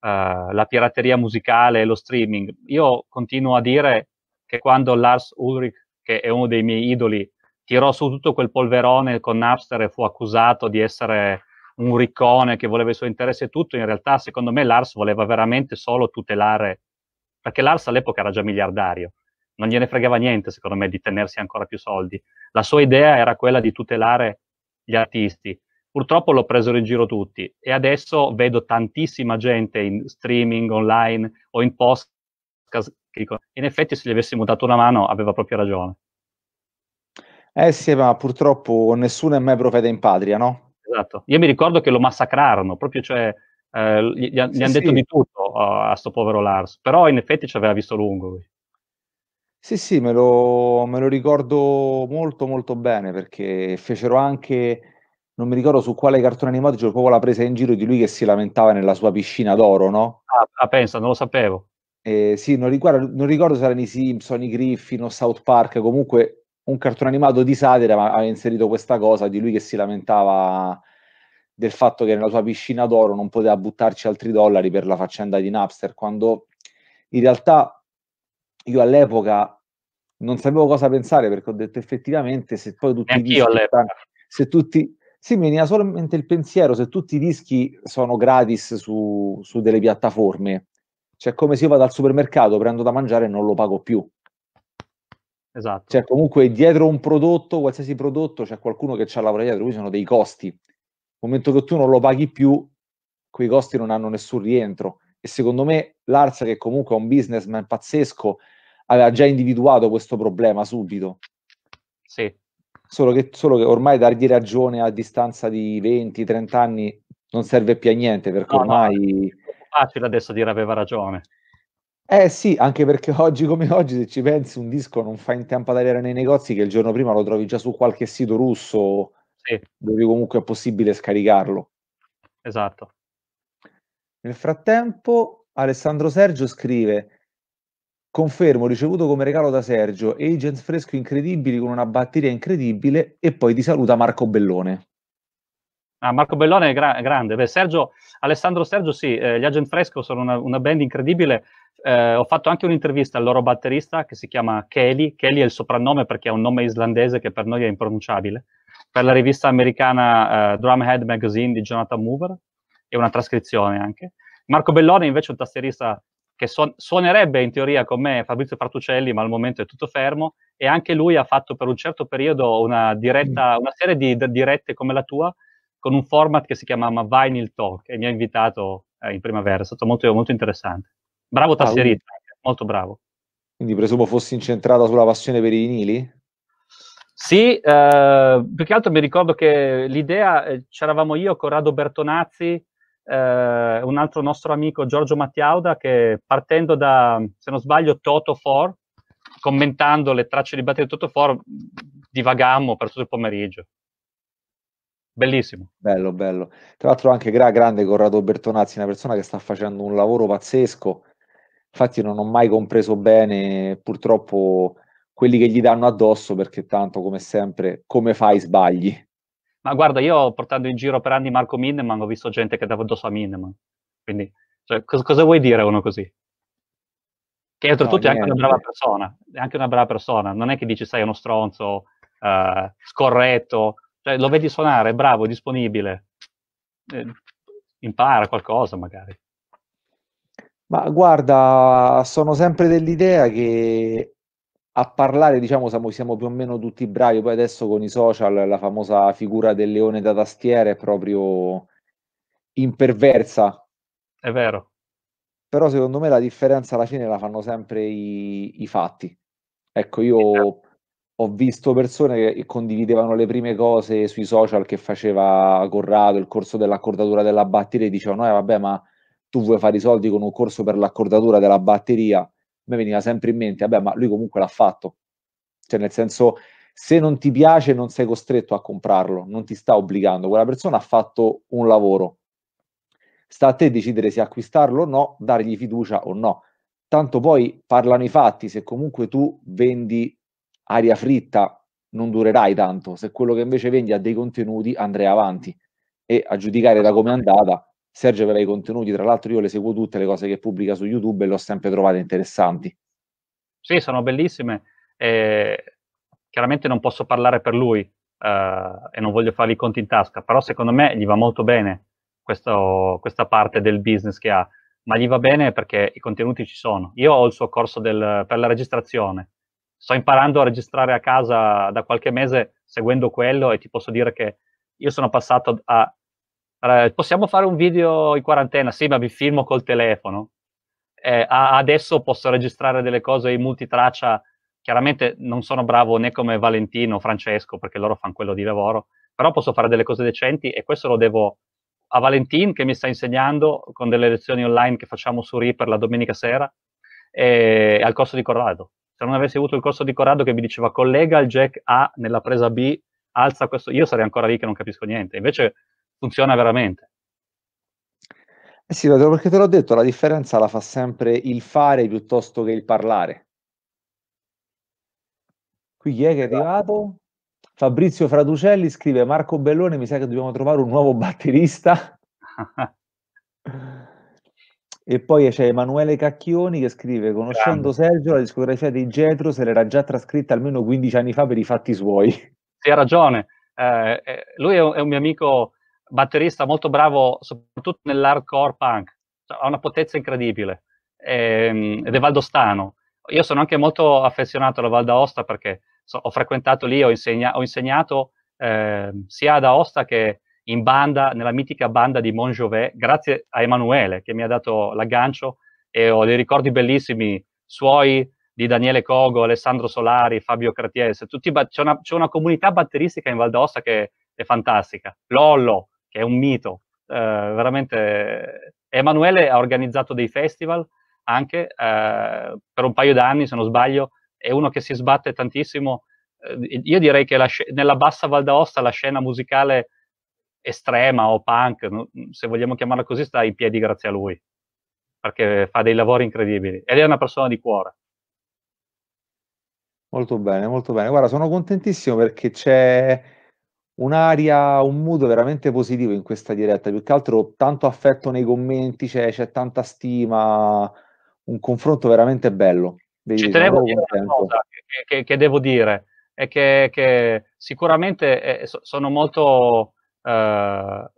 uh, la pirateria musicale e lo streaming. Io continuo a dire che quando Lars Ulrich, che è uno dei miei idoli, tirò su tutto quel polverone con Napster e fu accusato di essere un riccone che voleva il suo interesse e tutto, in realtà secondo me Lars voleva veramente solo tutelare, perché Lars all'epoca era già miliardario, non gliene fregava niente secondo me di tenersi ancora più soldi. La sua idea era quella di tutelare gli artisti purtroppo l'ho preso in giro tutti e adesso vedo tantissima gente in streaming, online o in post in effetti se gli avessimo dato una mano aveva proprio ragione. Eh sì, ma purtroppo nessuno è mai profeta in patria, no? Esatto. Io mi ricordo che lo massacrarono, proprio cioè, eh, gli, gli, sì, hanno detto sì. di tutto a, a sto povero Lars, però in effetti ci aveva visto lungo lui. Sì, sì, me lo, me lo ricordo molto molto bene perché fecero anche non mi ricordo su quale cartone animato, c'è proprio la presa in giro di lui che si lamentava nella sua piscina d'oro, no? Ah, ah pensa, non lo sapevo. Eh, sì, non ricordo, non ricordo se erano i Simpson, i Griffin o South Park, comunque un cartone animato di satira ma aveva inserito questa cosa di lui che si lamentava del fatto che nella sua piscina d'oro non poteva buttarci altri dollari per la faccenda di Napster, quando in realtà io all'epoca non sapevo cosa pensare perché ho detto effettivamente se poi tutti, i dischi, se tutti, sì, mi veniva solamente il pensiero se tutti i dischi sono gratis su, su delle piattaforme. Cioè, come se io vado al supermercato, prendo da mangiare e non lo pago più. Esatto. Cioè, comunque dietro un prodotto, qualsiasi prodotto, c'è qualcuno che ci lavora dietro, qui sono dei costi. Nel momento che tu non lo paghi più, quei costi non hanno nessun rientro. E secondo me l'Arsa, che comunque è un businessman pazzesco, aveva già individuato questo problema subito. Sì, Solo che, solo che, ormai dargli ragione a distanza di 20-30 anni non serve più a niente perché no, ormai... è facile adesso dire aveva ragione. Eh sì, anche perché oggi come oggi, se ci pensi, un disco non fa in tempo ad arrivare nei negozi che il giorno prima lo trovi già su qualche sito russo sì. dove comunque è possibile scaricarlo. Esatto. Nel frattempo Alessandro Sergio scrive Confermo, ricevuto come regalo da Sergio, agent fresco incredibili con una batteria incredibile e poi ti saluta Marco Bellone. Ah, Marco Bellone è gra- grande. Beh, Sergio, Alessandro Sergio, sì, eh, gli Agent Fresco sono una, una band incredibile. Eh, ho fatto anche un'intervista al loro batterista che si chiama Kelly. Kelly è il soprannome perché è un nome islandese che per noi è impronunciabile. Per la rivista americana eh, Drumhead Magazine di Jonathan Mover, e una trascrizione anche. Marco Bellone invece è un tastierista che suonerebbe in teoria con me Fabrizio Fartucelli, ma al momento è tutto fermo, e anche lui ha fatto per un certo periodo una, diretta, mm. una serie di, dirette come la tua, con un format che si chiamava Vinyl Talk, e mi ha invitato eh, in primavera, è stato molto, molto interessante. Bravo Tasserita, ah, molto bravo. Quindi presumo fossi incentrata sulla passione per i vinili? Sì, eh, più che altro mi ricordo che l'idea eh, c'eravamo io, Corrado Bertonazzi, eh, un altro nostro amico Giorgio Mattiauda che partendo da, se non sbaglio, Toto 4, commentando le tracce di batteria di Toto 4, divagammo per tutto il pomeriggio. Bellissimo. Bello, bello. Tra l'altro anche gra- grande Corrado Bertonazzi, una persona che sta facendo un lavoro pazzesco. Infatti non ho mai compreso bene, purtroppo, quelli che gli danno addosso, perché tanto, come sempre, come fai sbagli. Ma guarda, io portando in giro per anni Marco Minneman ho visto gente che dava addosso a Minneman. Quindi, cioè, cosa, cosa vuoi dire uno così? Che oltretutto no, è anche una brava persona, è anche una brava persona, non è che dici sei uno stronzo, eh, scorretto, cioè, lo vedi suonare, è bravo, è disponibile, eh, impara qualcosa magari. Ma guarda, sono sempre dell'idea che a parlare, diciamo, siamo, siamo, più o meno tutti bravi. Poi adesso con i social la famosa figura del leone da tastiere è proprio imperversa. È vero. Però secondo me la differenza alla fine la fanno sempre i, i fatti. Ecco, io certo. ho visto persone che condividevano le prime cose sui social che faceva Corrado, il corso dell'accordatura della batteria, e dicevano, eh vabbè, ma tu vuoi fare i soldi con un corso per l'accordatura della batteria? mi veniva sempre in mente, vabbè, ma lui comunque l'ha fatto. Cioè, nel senso, se non ti piace non sei costretto a comprarlo, non ti sta obbligando. Quella persona ha fatto un lavoro. Sta a te decidere se acquistarlo o no, dargli fiducia o no. Tanto poi parlano i fatti, se comunque tu vendi aria fritta non durerai tanto, se quello che invece vendi ha dei contenuti andrai avanti e a giudicare da come è andata Sergio aveva i contenuti, tra l'altro io le seguo tutte le cose che pubblica su YouTube e le ho sempre trovate interessanti. Sì, sono bellissime. Eh, chiaramente non posso parlare per lui eh, e non voglio fare i conti in tasca, però secondo me gli va molto bene questo, questa parte del business che ha, ma gli va bene perché i contenuti ci sono. Io ho il suo corso del, per la registrazione, sto imparando a registrare a casa da qualche mese seguendo quello e ti posso dire che io sono passato a allora, possiamo fare un video in quarantena? Sì, ma vi filmo col telefono. Eh, adesso posso registrare delle cose in multitraccia. Chiaramente non sono bravo né come Valentino o Francesco, perché loro fanno quello di lavoro, però posso fare delle cose decenti e questo lo devo a Valentin che mi sta insegnando con delle lezioni online che facciamo su Reaper la domenica sera e al corso di Corrado. Se non avessi avuto il corso di Corrado che mi diceva collega il jack A nella presa B, alza questo, io sarei ancora lì che non capisco niente. Invece funziona veramente. Eh sì, perché te l'ho detto, la differenza la fa sempre il fare piuttosto che il parlare. Qui chi è che è esatto. arrivato? Fabrizio Fraducelli scrive Marco Bellone, mi sa che dobbiamo trovare un nuovo batterista. E poi c'è Emanuele Cacchioni che scrive: Conoscendo Sergio, la discografia di Getro se l'era già trascritta almeno 15 anni fa per i fatti suoi. Sì, ha ragione. Eh, eh lui è un, è un mio amico batterista molto bravo soprattutto nell'hardcore punk, cioè, ha una potenza incredibile ehm, ed è valdostano. Io sono anche molto affezionato alla Val d'Aosta perché so, ho frequentato lì, ho, insegna- ho insegnato eh, sia ad Aosta che in banda, nella mitica banda di Monjovet, grazie a Emanuele che mi ha dato l'aggancio e ho dei ricordi bellissimi suoi, di Daniele Cogo, Alessandro Solari, Fabio Cratiese, c'è una, c'è, una, comunità batteristica in Val d'Aosta che è fantastica. Lollo, che è un mito, eh, veramente. Emanuele ha organizzato dei festival anche eh, per un paio d'anni, se non sbaglio, è uno che si sbatte tantissimo. Eh, io direi che la, nella bassa Val d'Aosta la scena musicale estrema o punk, se vogliamo chiamarla così, sta in piedi grazie a lui, perché fa dei lavori incredibili ed è una persona di cuore. Molto bene, molto bene. Guarda, sono contentissimo perché c'è un'aria, un mood veramente positivo in questa diretta, più che altro tanto affetto nei commenti, c'è, cioè c'è tanta stima, un confronto veramente bello. Devi Ci tenevo a dire una cosa che, che, che, devo dire, è che, che sicuramente è, eh, sono molto... Eh,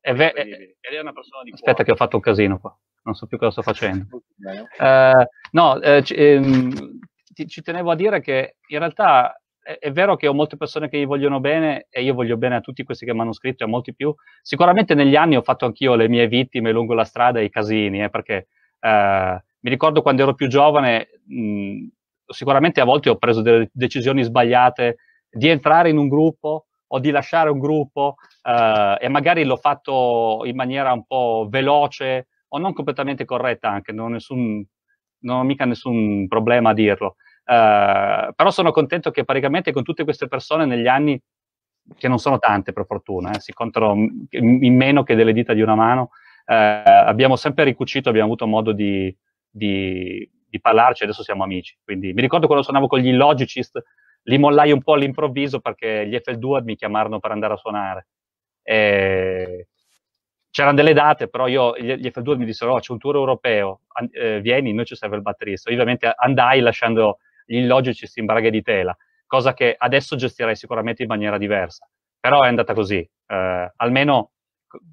è ve- è, è una persona di Aspetta cuore. che ho fatto un casino qua, non so più cosa sto facendo. eh, no, eh, ci, ehm, ci tenevo a dire che in realtà è, è, vero che ho molte persone che mi vogliono bene e io voglio bene a tutti questi che mi hanno scritto e a molti più. Sicuramente negli anni ho fatto anch'io le mie vittime lungo la strada e i casini, eh, perché eh, mi ricordo quando ero più giovane, mh, sicuramente a volte ho preso delle decisioni sbagliate di entrare in un gruppo o di lasciare un gruppo eh, e magari l'ho fatto in maniera un po' veloce o non completamente corretta anche, non ho, nessun, non ho mica nessun problema a dirlo. Eh, però sono contento che praticamente con tutte queste persone negli anni, che non sono tante per fortuna, eh, si contano in meno che delle dita di una mano, eh, abbiamo sempre ricucito, abbiamo avuto modo di, di, di parlarci, adesso siamo amici. Quindi mi ricordo quando suonavo con gli Illogicist, li mollai un po' all'improvviso perché gli FL2 mi chiamarono per andare a suonare. E c'erano delle date, però io, gli FL2 mi dissero, oh, c'è un tour europeo, eh, vieni, noi ci serve il batterista. Io Ovviamente andai lasciando l'illoggio ci si imbraga di tela, cosa che adesso gestirei sicuramente in maniera diversa. Però è andata così. Eh, almeno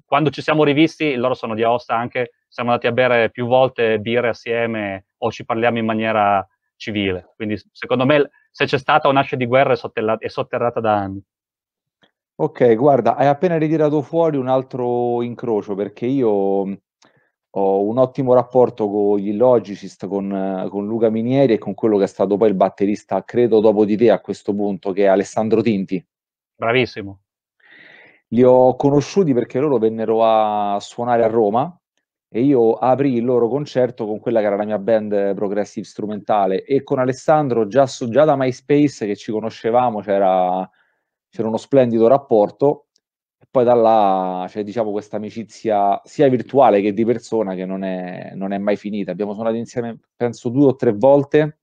quando ci siamo rivisti, loro sono di Aosta anche, siamo andati a bere più volte birre assieme o ci parliamo in maniera civile. Quindi secondo me se c'è stata un'ascia di guerra è sotterrata da anni. Ok, guarda, hai appena ritirato fuori un altro incrocio perché io ho un ottimo rapporto con gli Illogicist, con, con, Luca Minieri e con quello che è stato poi il batterista, credo dopo di te a questo punto, che è Alessandro Tinti. Bravissimo. Li ho conosciuti perché loro vennero a suonare a Roma e io aprì il loro concerto con quella che era la mia band progressive strumentale e con Alessandro già, su, già da MySpace che ci conoscevamo c'era, c'era uno splendido rapporto poi da là c'è diciamo questa amicizia sia virtuale che di persona che non è, non è mai finita. Abbiamo suonato insieme penso due o tre volte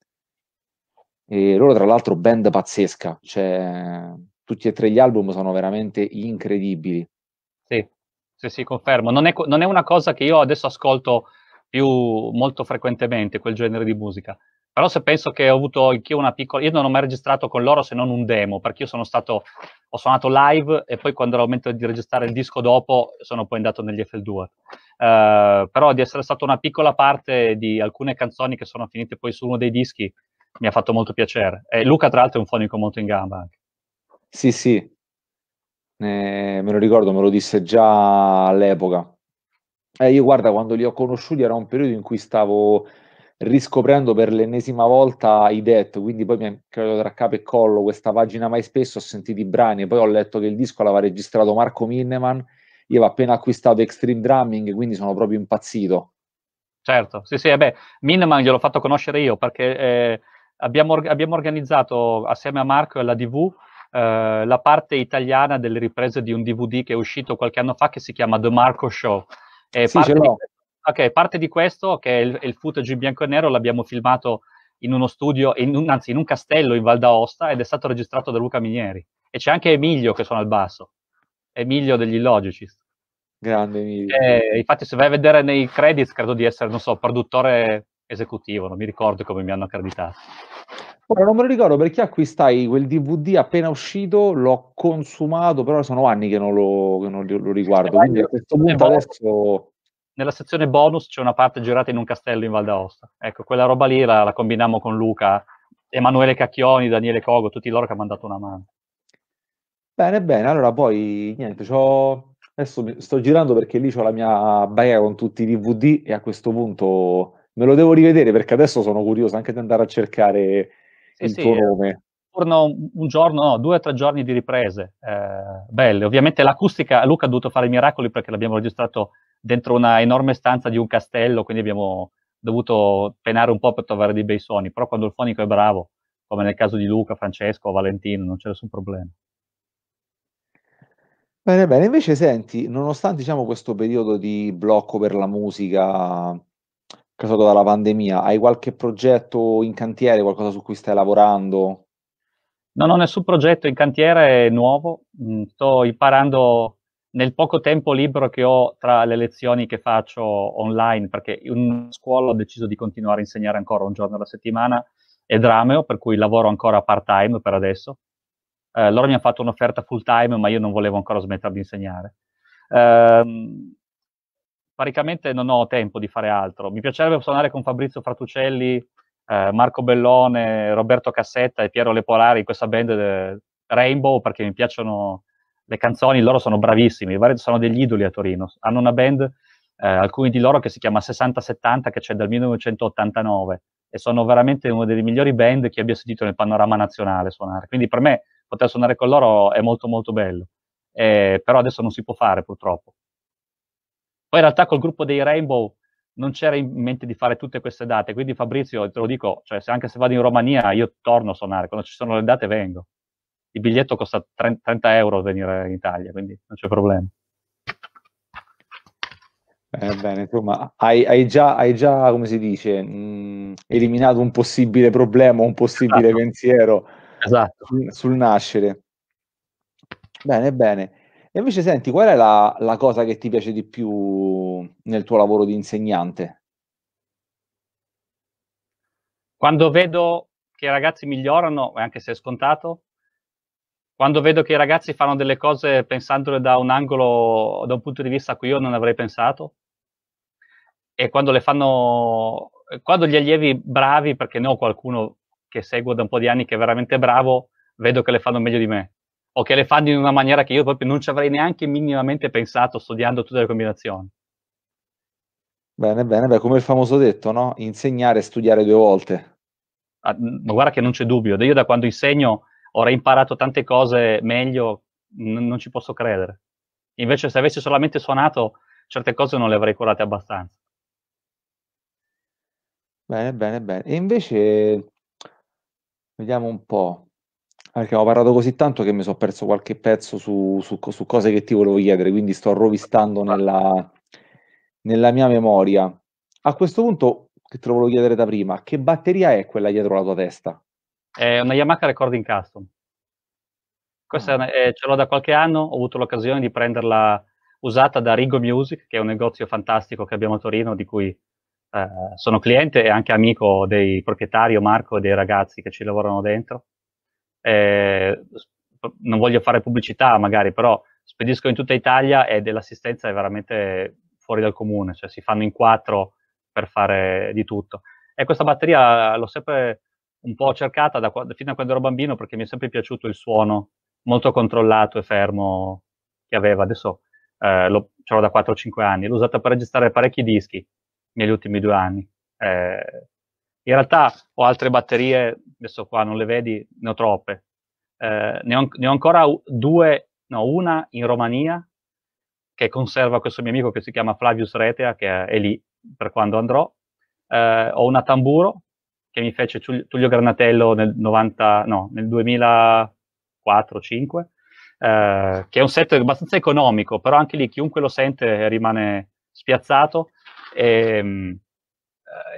e loro tra l'altro band pazzesca, cioè tutti e tre gli album sono veramente incredibili. Sì, sì, sì, confermo. Non è, non è una cosa che io adesso ascolto più molto frequentemente, quel genere di musica. Però se penso che ho avuto anch'io una piccola... Io non ho mai registrato con loro se non un demo, perché io sono stato... Ho suonato live e poi quando ero al momento di registrare il disco dopo sono poi andato negli FL2. Uh, eh, però di essere stato una piccola parte di alcune canzoni che sono finite poi su uno dei dischi mi ha fatto molto piacere. E Luca tra l'altro è un fonico molto in gamba. Anche. Sì, sì, eh, me lo ricordo, me lo disse già all'epoca. Eh, io guarda, quando li ho conosciuti era un periodo in cui stavo riscoprendo per l'ennesima volta i Death, quindi poi mi è creato tra capo e collo questa pagina mai spesso, ho sentito i brani e poi ho letto che il disco l'aveva registrato Marco Minneman, io avevo appena acquistato Extreme Drumming, quindi sono proprio impazzito. Certo, sì sì, eh beh, Minneman gliel'ho fatto conoscere io perché eh, abbiamo, abbiamo, organizzato assieme a Marco e alla DV eh, la parte italiana delle riprese di un DVD che è uscito qualche anno fa che si chiama The Marco Show. E sì, parte, di, Ok, parte di questo, che è il, il footage in bianco e nero, l'abbiamo filmato in uno studio, in un, anzi in un castello in Val d'Aosta ed è stato registrato da Luca Minieri. E c'è anche Emilio che suona al basso, Emilio degli Illogicist. Grande Emilio. E, eh, infatti se vai a vedere nei credits credo di essere, non so, produttore esecutivo, non mi ricordo come mi hanno accreditato. Ora non me lo ricordo perché acquistai quel DVD appena uscito, l'ho consumato, però sono anni che non lo, che non lo riguardo. Quindi a questo punto eh, adesso nella sezione bonus c'è una parte girata in un castello in Val d'Aosta. Ecco, quella roba lì la, la combiniamo con Luca, Emanuele Cacchioni, Daniele Cogo, tutti loro che hanno mandato una mano. Bene, bene, allora poi niente, adesso sto girando perché lì ho la mia baia con tutti i DVD e a questo punto me lo devo rivedere perché adesso sono curioso anche di andare a cercare sì, il sì, tuo nome torno un giorno, no, due o tre giorni di riprese, eh, belle. Ovviamente l'acustica, Luca ha dovuto fare i miracoli perché l'abbiamo registrato dentro una enorme stanza di un castello, quindi abbiamo dovuto penare un po' per trovare dei bei suoni, però quando il fonico è bravo, come nel caso di Luca, Francesco, Valentino, non c'è nessun problema. Bene, bene, invece senti, nonostante diciamo, questo periodo di blocco per la musica causato dalla pandemia, hai qualche progetto in cantiere, qualcosa su cui stai lavorando? Non ho nessun progetto in cantiere nuovo, mm, sto imparando nel poco tempo libero che ho tra le lezioni che faccio online, perché in scuola ho deciso di continuare a insegnare ancora un giorno alla settimana e Drameo, per cui lavoro ancora part-time per adesso. Eh, loro mi hanno fatto un'offerta full-time, ma io non volevo ancora smettere di insegnare. Eh, praticamente non ho tempo di fare altro. Mi piacerebbe suonare con Fabrizio Fratucelli eh, Marco Bellone, Roberto Cassetta e Piero Lepolari, questa band eh, Rainbow, perché mi piacciono le canzoni, loro sono bravissimi, sono degli idoli a Torino, hanno una band, eh, alcuni di loro che si chiama 6070, che c'è dal 1989, e sono veramente una delle migliori band che abbia sentito nel panorama nazionale suonare, quindi per me poter suonare con loro è molto molto bello, eh, però adesso non si può fare purtroppo. Poi in realtà col gruppo dei Rainbow non c'era in mente di fare tutte queste date, quindi Fabrizio, te lo dico, cioè, se anche se vado in Romania io torno a suonare, quando ci sono le date vengo. Il biglietto costa 30 euro venire in Italia, quindi non c'è problema. Eh bene, insomma, hai, hai, già, hai già, come si dice, mh, eliminato un possibile problema, un possibile esatto. pensiero esatto. Sul, sul nascere. Bene, bene. E invece senti, qual è la, la cosa che ti piace di più nel tuo lavoro di insegnante? Quando vedo che i ragazzi migliorano, anche se è scontato, quando vedo che i ragazzi fanno delle cose pensandole da un angolo, da un punto di vista a cui io non avrei pensato, e quando le fanno, quando gli allievi bravi, perché ne ho qualcuno che seguo da un po' di anni che è veramente bravo, vedo che le fanno meglio di me o che le fanno in una maniera che io proprio non ci avrei neanche minimamente pensato studiando tutte le combinazioni. Bene, bene, beh, come il famoso detto, no? Insegnare e studiare due volte. Ah, ma guarda che non c'è dubbio, io da quando insegno ho imparato tante cose meglio, n- non ci posso credere. Invece se avessi solamente suonato, certe cose non le avrei curate abbastanza. Bene, bene, bene. E invece, vediamo un po'. Perché ho parlato così tanto che mi sono perso qualche pezzo su, su, su, cose che ti volevo chiedere, quindi sto rovistando nella, nella mia memoria. A questo punto, che te lo volevo chiedere da prima, che batteria è quella dietro la tua testa? È una Yamaha Recording Custom. Questa ah. è, ce l'ho da qualche anno, ho avuto l'occasione di prenderla usata da Rigo Music, che è un negozio fantastico che abbiamo a Torino, di cui eh, sono cliente e anche amico dei proprietari Marco e dei ragazzi che ci lavorano dentro eh, non voglio fare pubblicità magari, però spediscono in tutta Italia e dell'assistenza è veramente fuori dal comune, cioè si fanno in quattro per fare di tutto. E questa batteria l'ho sempre un po' cercata da, fino a quando ero bambino perché mi è sempre piaciuto il suono molto controllato e fermo che aveva. Adesso eh, lo, ce l'ho da 4-5 anni, l'ho usata per registrare parecchi dischi negli ultimi due anni. Eh, in realtà ho altre batterie, adesso qua non le vedi, ne ho troppe. Eh, ne, ho, ne, ho, ancora due, no, una in Romania, che conserva questo mio amico che si chiama Flavius Retea, che è, è lì per quando andrò. Eh, ho una tamburo che mi fece Tullio Granatello nel, 90, no, nel 2004 5 eh, che è un set abbastanza economico, però anche lì chiunque lo sente rimane spiazzato. E, ehm,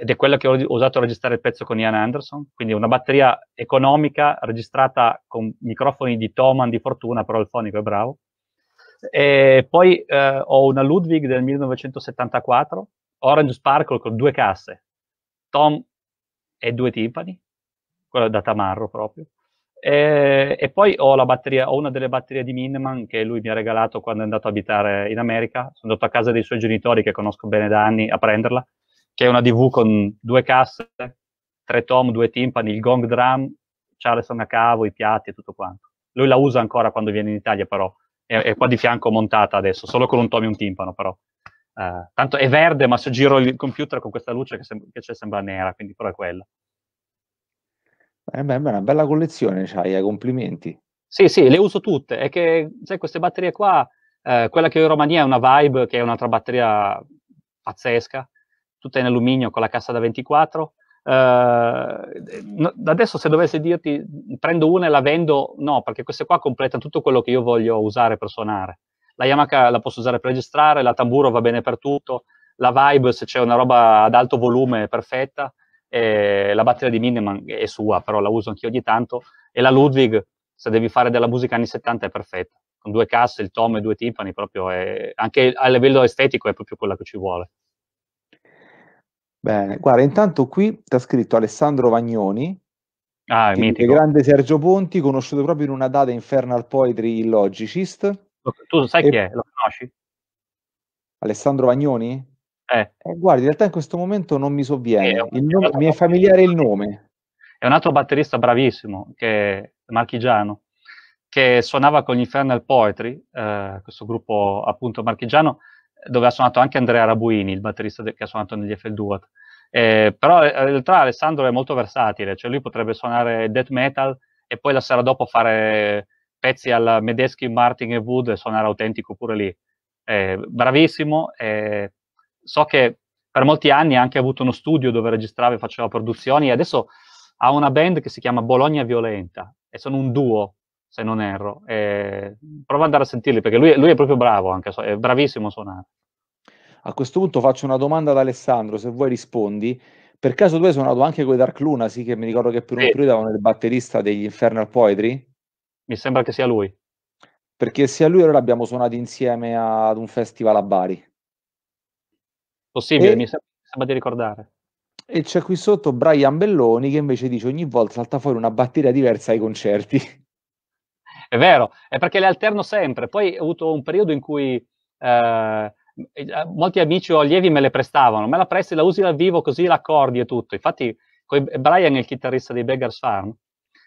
eh, ed è quella che ho usato a registrare il pezzo con Ian Anderson, quindi una batteria economica registrata con microfoni di Thoman di fortuna, però il fonico è bravo. E poi eh, ho una Ludwig del 1974, Orange Sparkle con due casse, Tom e due timpani, quella da Tamarro proprio. E, e poi ho, batteria, ho, una delle batterie di Miniman che lui mi ha regalato quando è andato a abitare in America. Sono andato a casa dei suoi genitori che conosco bene da anni a prenderla che è una DV con due casse, tre tom, due timpani, il gong drum, Charleston a cavo, i piatti e tutto quanto. Lui la usa ancora quando viene in Italia, però è, è qua di fianco montata adesso, solo con un tom e un timpano, però. Uh, tanto è verde, ma se giro il computer con questa luce che, sem- che c'è sembra nera, quindi però è quella. Eh beh, una bella collezione c'hai, eh, complimenti. Sì, sì, le uso tutte. È che sai, queste batterie qua, eh, quella che ho in Romania è una Vibe, che è un'altra batteria pazzesca, tutta in alluminio con la cassa da 24. Eh, no, adesso se dovessi dirti prendo una e la vendo, no, perché queste qua completano tutto quello che io voglio usare per suonare. La Yamaha la posso usare per registrare, la tamburo va bene per tutto, la Vibe se c'è una roba ad alto volume è perfetta, la batteria di Miniman è sua, però la uso anche ogni tanto, e la Ludwig se devi fare della musica anni 70 è perfetta, con due casse, il tom e due timpani, proprio è, anche a livello estetico è proprio quella che ci vuole. Bene, guarda, intanto qui ti ha scritto Alessandro Vagnoni, Ah, è che grande Sergio Ponti, conosciuto proprio in una data Infernal Poetry Logicist. Tu sai E- chi è? Lo conosci? Alessandro Vagnoni? Eh, Eh, guarda, in realtà in questo momento non mi sovviene. un- Il nome- mi è familiare il nome. è un altro batterista bravissimo, che, marchigiano, che suonava con gli Infernal Poetry, eh, questo gruppo appunto marchigiano, dove ha suonato anche Andrea Rabuini, il batterista che ha suonato negli FL Duat. Eh, però eh, in realtà Alessandro è molto versatile, cioè lui potrebbe suonare death metal e poi la sera dopo fare pezzi al Medeschi, Martin e Wood e suonare autentico pure lì. Eh, bravissimo, eh, so che per molti anni ha anche avuto uno studio dove registrava e faceva produzioni e adesso ha una band che si chiama Bologna Violenta e sono un duo se non erro. E prova ad andare a sentirli, perché lui, lui, è proprio bravo, anche, è bravissimo a suonare. A questo punto faccio una domanda ad Alessandro, se vuoi rispondi. Per caso tu hai suonato anche con i Dark Luna, sì, che mi ricordo che per un sì. periodo erano il batterista degli Infernal Poetry? Mi sembra che sia lui. Perché sia lui e allora abbiamo suonato insieme ad un festival a Bari. Possibile, e... mi sembra di ricordare. E c'è qui sotto Brian Belloni che invece dice ogni volta salta fuori una batteria diversa ai concerti. È vero, è perché le alterno sempre. Poi ho avuto un periodo in cui eh, eh molti amici o allievi me le prestavano, me la presti, la usi dal vivo così la e tutto. Infatti, con Brian, il chitarrista dei Beggar's Farm,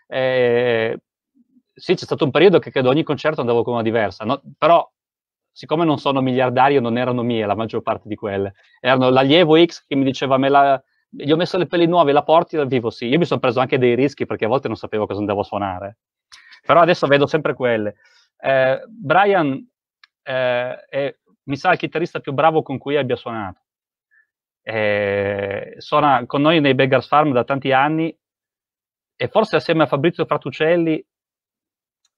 eh, sì, c'è stato un periodo che credo ogni concerto andavo con una diversa, no? però siccome non sono miliardario non erano mie la maggior parte di quelle, erano l'allievo X che mi diceva me la, gli ho messo le pelli nuove, la porti dal vivo, sì, io mi sono preso anche dei rischi perché a volte non sapevo cosa andavo a suonare, però adesso vedo sempre quelle. Eh, Brian eh, è, mi sa, il chitarrista più bravo con cui abbia suonato. Eh, suona con noi nei Beggars Farm da tanti anni e forse assieme a Fabrizio Fratucelli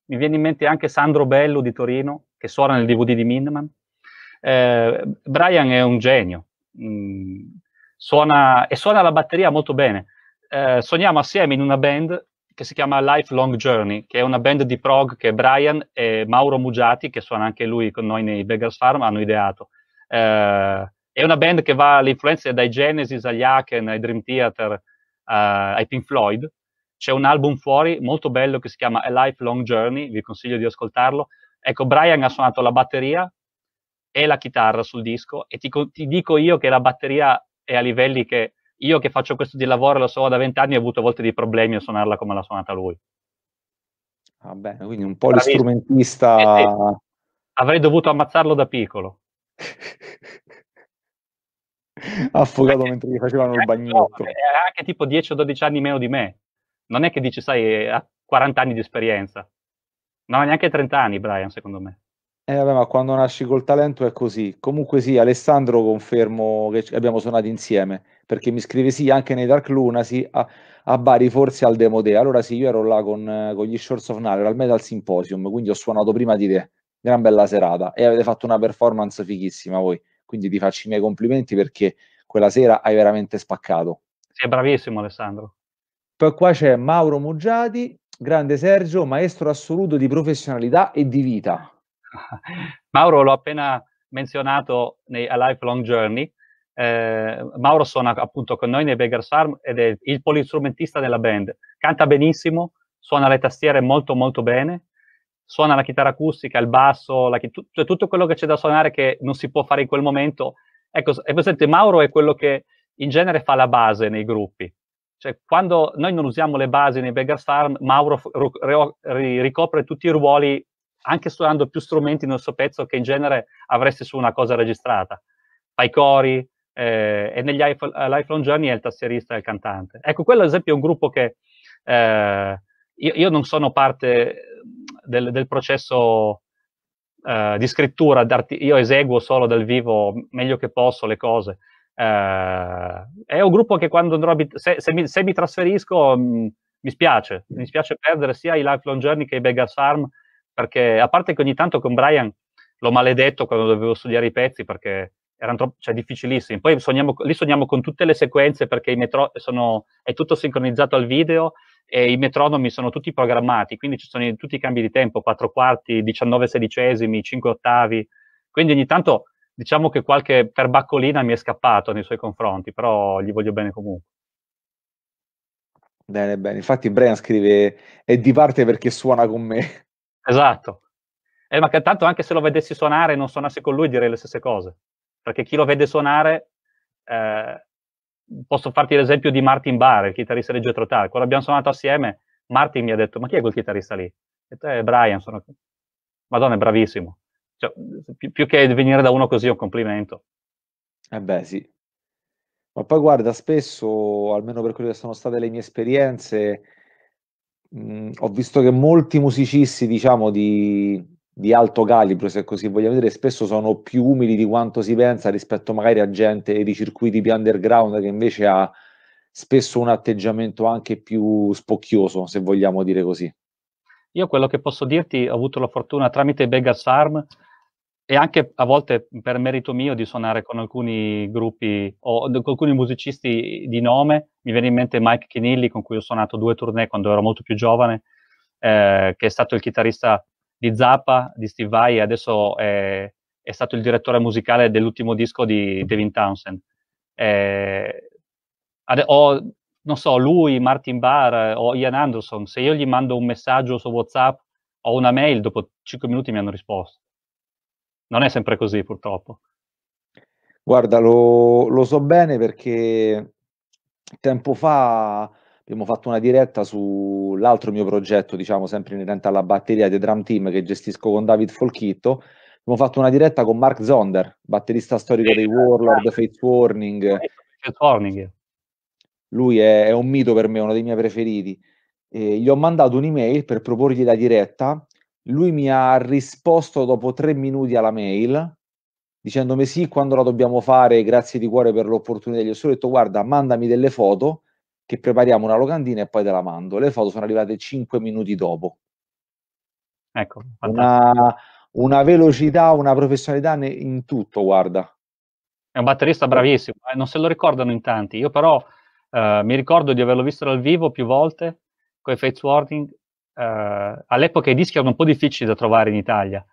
mi viene in mente anche Sandro Bello di Torino che suona nel DVD di Miniman. Eh, Brian è un genio, mm, suona, e suona la batteria molto bene. Eh, suoniamo assieme in una band che si chiama Lifelong Journey, che è una band di prog che Brian e Mauro Mugiati, che suona anche lui con noi nei Beggars Farm, hanno ideato. Eh, è una band che va alle influenze dai Genesis agli Haken, ai Dream Theater, eh, ai Pink Floyd. C'è un album fuori molto bello che si chiama A Lifelong Journey, vi consiglio di ascoltarlo. Ecco, Brian ha suonato la batteria e la chitarra sul disco e ti, ti dico io che la batteria è a livelli che io che faccio questo di lavoro lo so da vent'anni ho avuto a volte dei problemi a suonarla come l'ha suonata lui. Va ah, bene, quindi un po' Bravissimo. l'istrumentista... Eh, eh. Avrei dovuto ammazzarlo da piccolo. Affogato perché, mentre gli facevano il bagnetto. No, era eh, anche tipo 10 o 12 anni meno di me. Non è che dici, sai, ha 40 anni di esperienza. Non ha neanche 30 anni, Brian, secondo me. Eh, vabbè, ma quando nasci col talento è così. Comunque sì, Alessandro confermo che abbiamo suonato insieme perché mi scrive sì anche nei Dark Lunacy a, a Bari forse al Demo Day allora sì io ero là con, con gli Shorts of Nile al Metal Symposium quindi ho suonato prima di te gran bella serata e avete fatto una performance fighissima voi quindi ti faccio i miei complimenti perché quella sera hai veramente spaccato sei bravissimo Alessandro poi qua c'è Mauro Muggiati grande Sergio maestro assoluto di professionalità e di vita Mauro l'ho appena menzionato nei, a Lifelong Journey eh, Mauro suona appunto con noi nei Beggars Farm ed è il polistrumentista della band. Canta benissimo, suona le tastiere molto molto bene, suona la chitarra acustica, il basso, la, t- cioè tutto quello che c'è da suonare che non si può fare in quel momento. Ecco, è presente, Mauro è quello che in genere fa la base nei gruppi. Cioè, quando noi non usiamo le basi nei Beggars Farm, Mauro ru- ri- ricopre tutti i ruoli, anche suonando più strumenti nel suo pezzo che in genere avresti su una cosa registrata. Fai cori, eh, e negli eh, Lifelong Journey è il tastierista e il cantante. Ecco, quello ad esempio è un gruppo che eh, io, io, non sono parte del, del processo eh, di scrittura, io eseguo solo dal vivo meglio che posso le cose. Eh, è un gruppo che quando andrò a bit- se, se, mi, se, mi, trasferisco mh, mm, mi spiace, mi spiace perdere sia i Lifelong Journey che i Beggar's Farm, perché a parte che ogni tanto con Brian l'ho maledetto quando dovevo studiare i pezzi perché erano troppo, cioè, difficilissimi. Poi suoniamo, lì suoniamo con tutte le sequenze perché sono, è tutto sincronizzato al video e i metronomi sono tutti programmati, quindi ci sono tutti i cambi di tempo, 4 quarti, 19 sedicesimi, 5 ottavi, quindi ogni tanto diciamo che qualche perbaccolina mi è scappato nei suoi confronti, però gli voglio bene comunque. Bene, bene, infatti Brian scrive è di parte perché suona con me. Esatto, eh, ma tanto anche se lo vedessi suonare e non suonasse con lui direi le stesse cose perché chi lo vede suonare, eh, posso farti l'esempio di Martin Barr, il chitarrista di Jethro Tull, quando abbiamo suonato assieme, Martin mi ha detto, ma chi è quel chitarrista lì? E detto, eh, Brian, sono... Madonna, è bravissimo. Cioè, più, più, che venire da uno così è un complimento. Eh beh, sì. Ma poi guarda, spesso, almeno per quelle che sono state le mie esperienze, mh, ho visto che molti musicisti, diciamo, di, di alto calibro, se così vogliamo dire, spesso sono più umili di quanto si pensa rispetto magari a gente di circuiti più underground che invece ha spesso un atteggiamento anche più spocchioso, se vogliamo dire così. Io quello che posso dirti, ho avuto la fortuna tramite Vegas Farm e anche a volte per merito mio di suonare con alcuni gruppi o con alcuni musicisti di nome, mi viene in mente Mike Kinilli con cui ho suonato due tournée quando ero molto più giovane, eh, che è stato il chitarrista di Zappa, di Steve Vai, e adesso è, è, stato il direttore musicale dell'ultimo disco di Devin Townsend. Eh, ad, o, non so, lui, Martin Barr eh, o Ian Anderson, se io gli mando un messaggio su WhatsApp o una mail, dopo 5 minuti mi hanno risposto. Non è sempre così, purtroppo. Guarda, lo, lo so bene perché tempo fa abbiamo fatto una diretta sull'altro mio progetto, diciamo sempre inerente alla batteria di Drum Team che gestisco con David Folchitto. Abbiamo fatto una diretta con Mark Zonder, batterista storico dei Warlord, Fate Warning. Fate Warning. Lui è, è, un mito per me, uno dei miei preferiti. Eh, gli ho mandato un'email per proporgli la diretta. Lui mi ha risposto dopo tre minuti alla mail dicendomi sì, quando la dobbiamo fare, grazie di cuore per l'opportunità. Gli ho solo detto guarda, mandami delle foto che prepariamo una locandina e poi te la mando. Le foto sono arrivate 5 minuti dopo. Ecco, una, una, velocità, una professionalità in tutto, guarda. È un batterista bravissimo, eh, non se lo ricordano in tanti. Io però eh, mi ricordo di averlo visto dal vivo più volte con i Fates Warning. Eh, all'epoca i dischi erano un po' difficili da trovare in Italia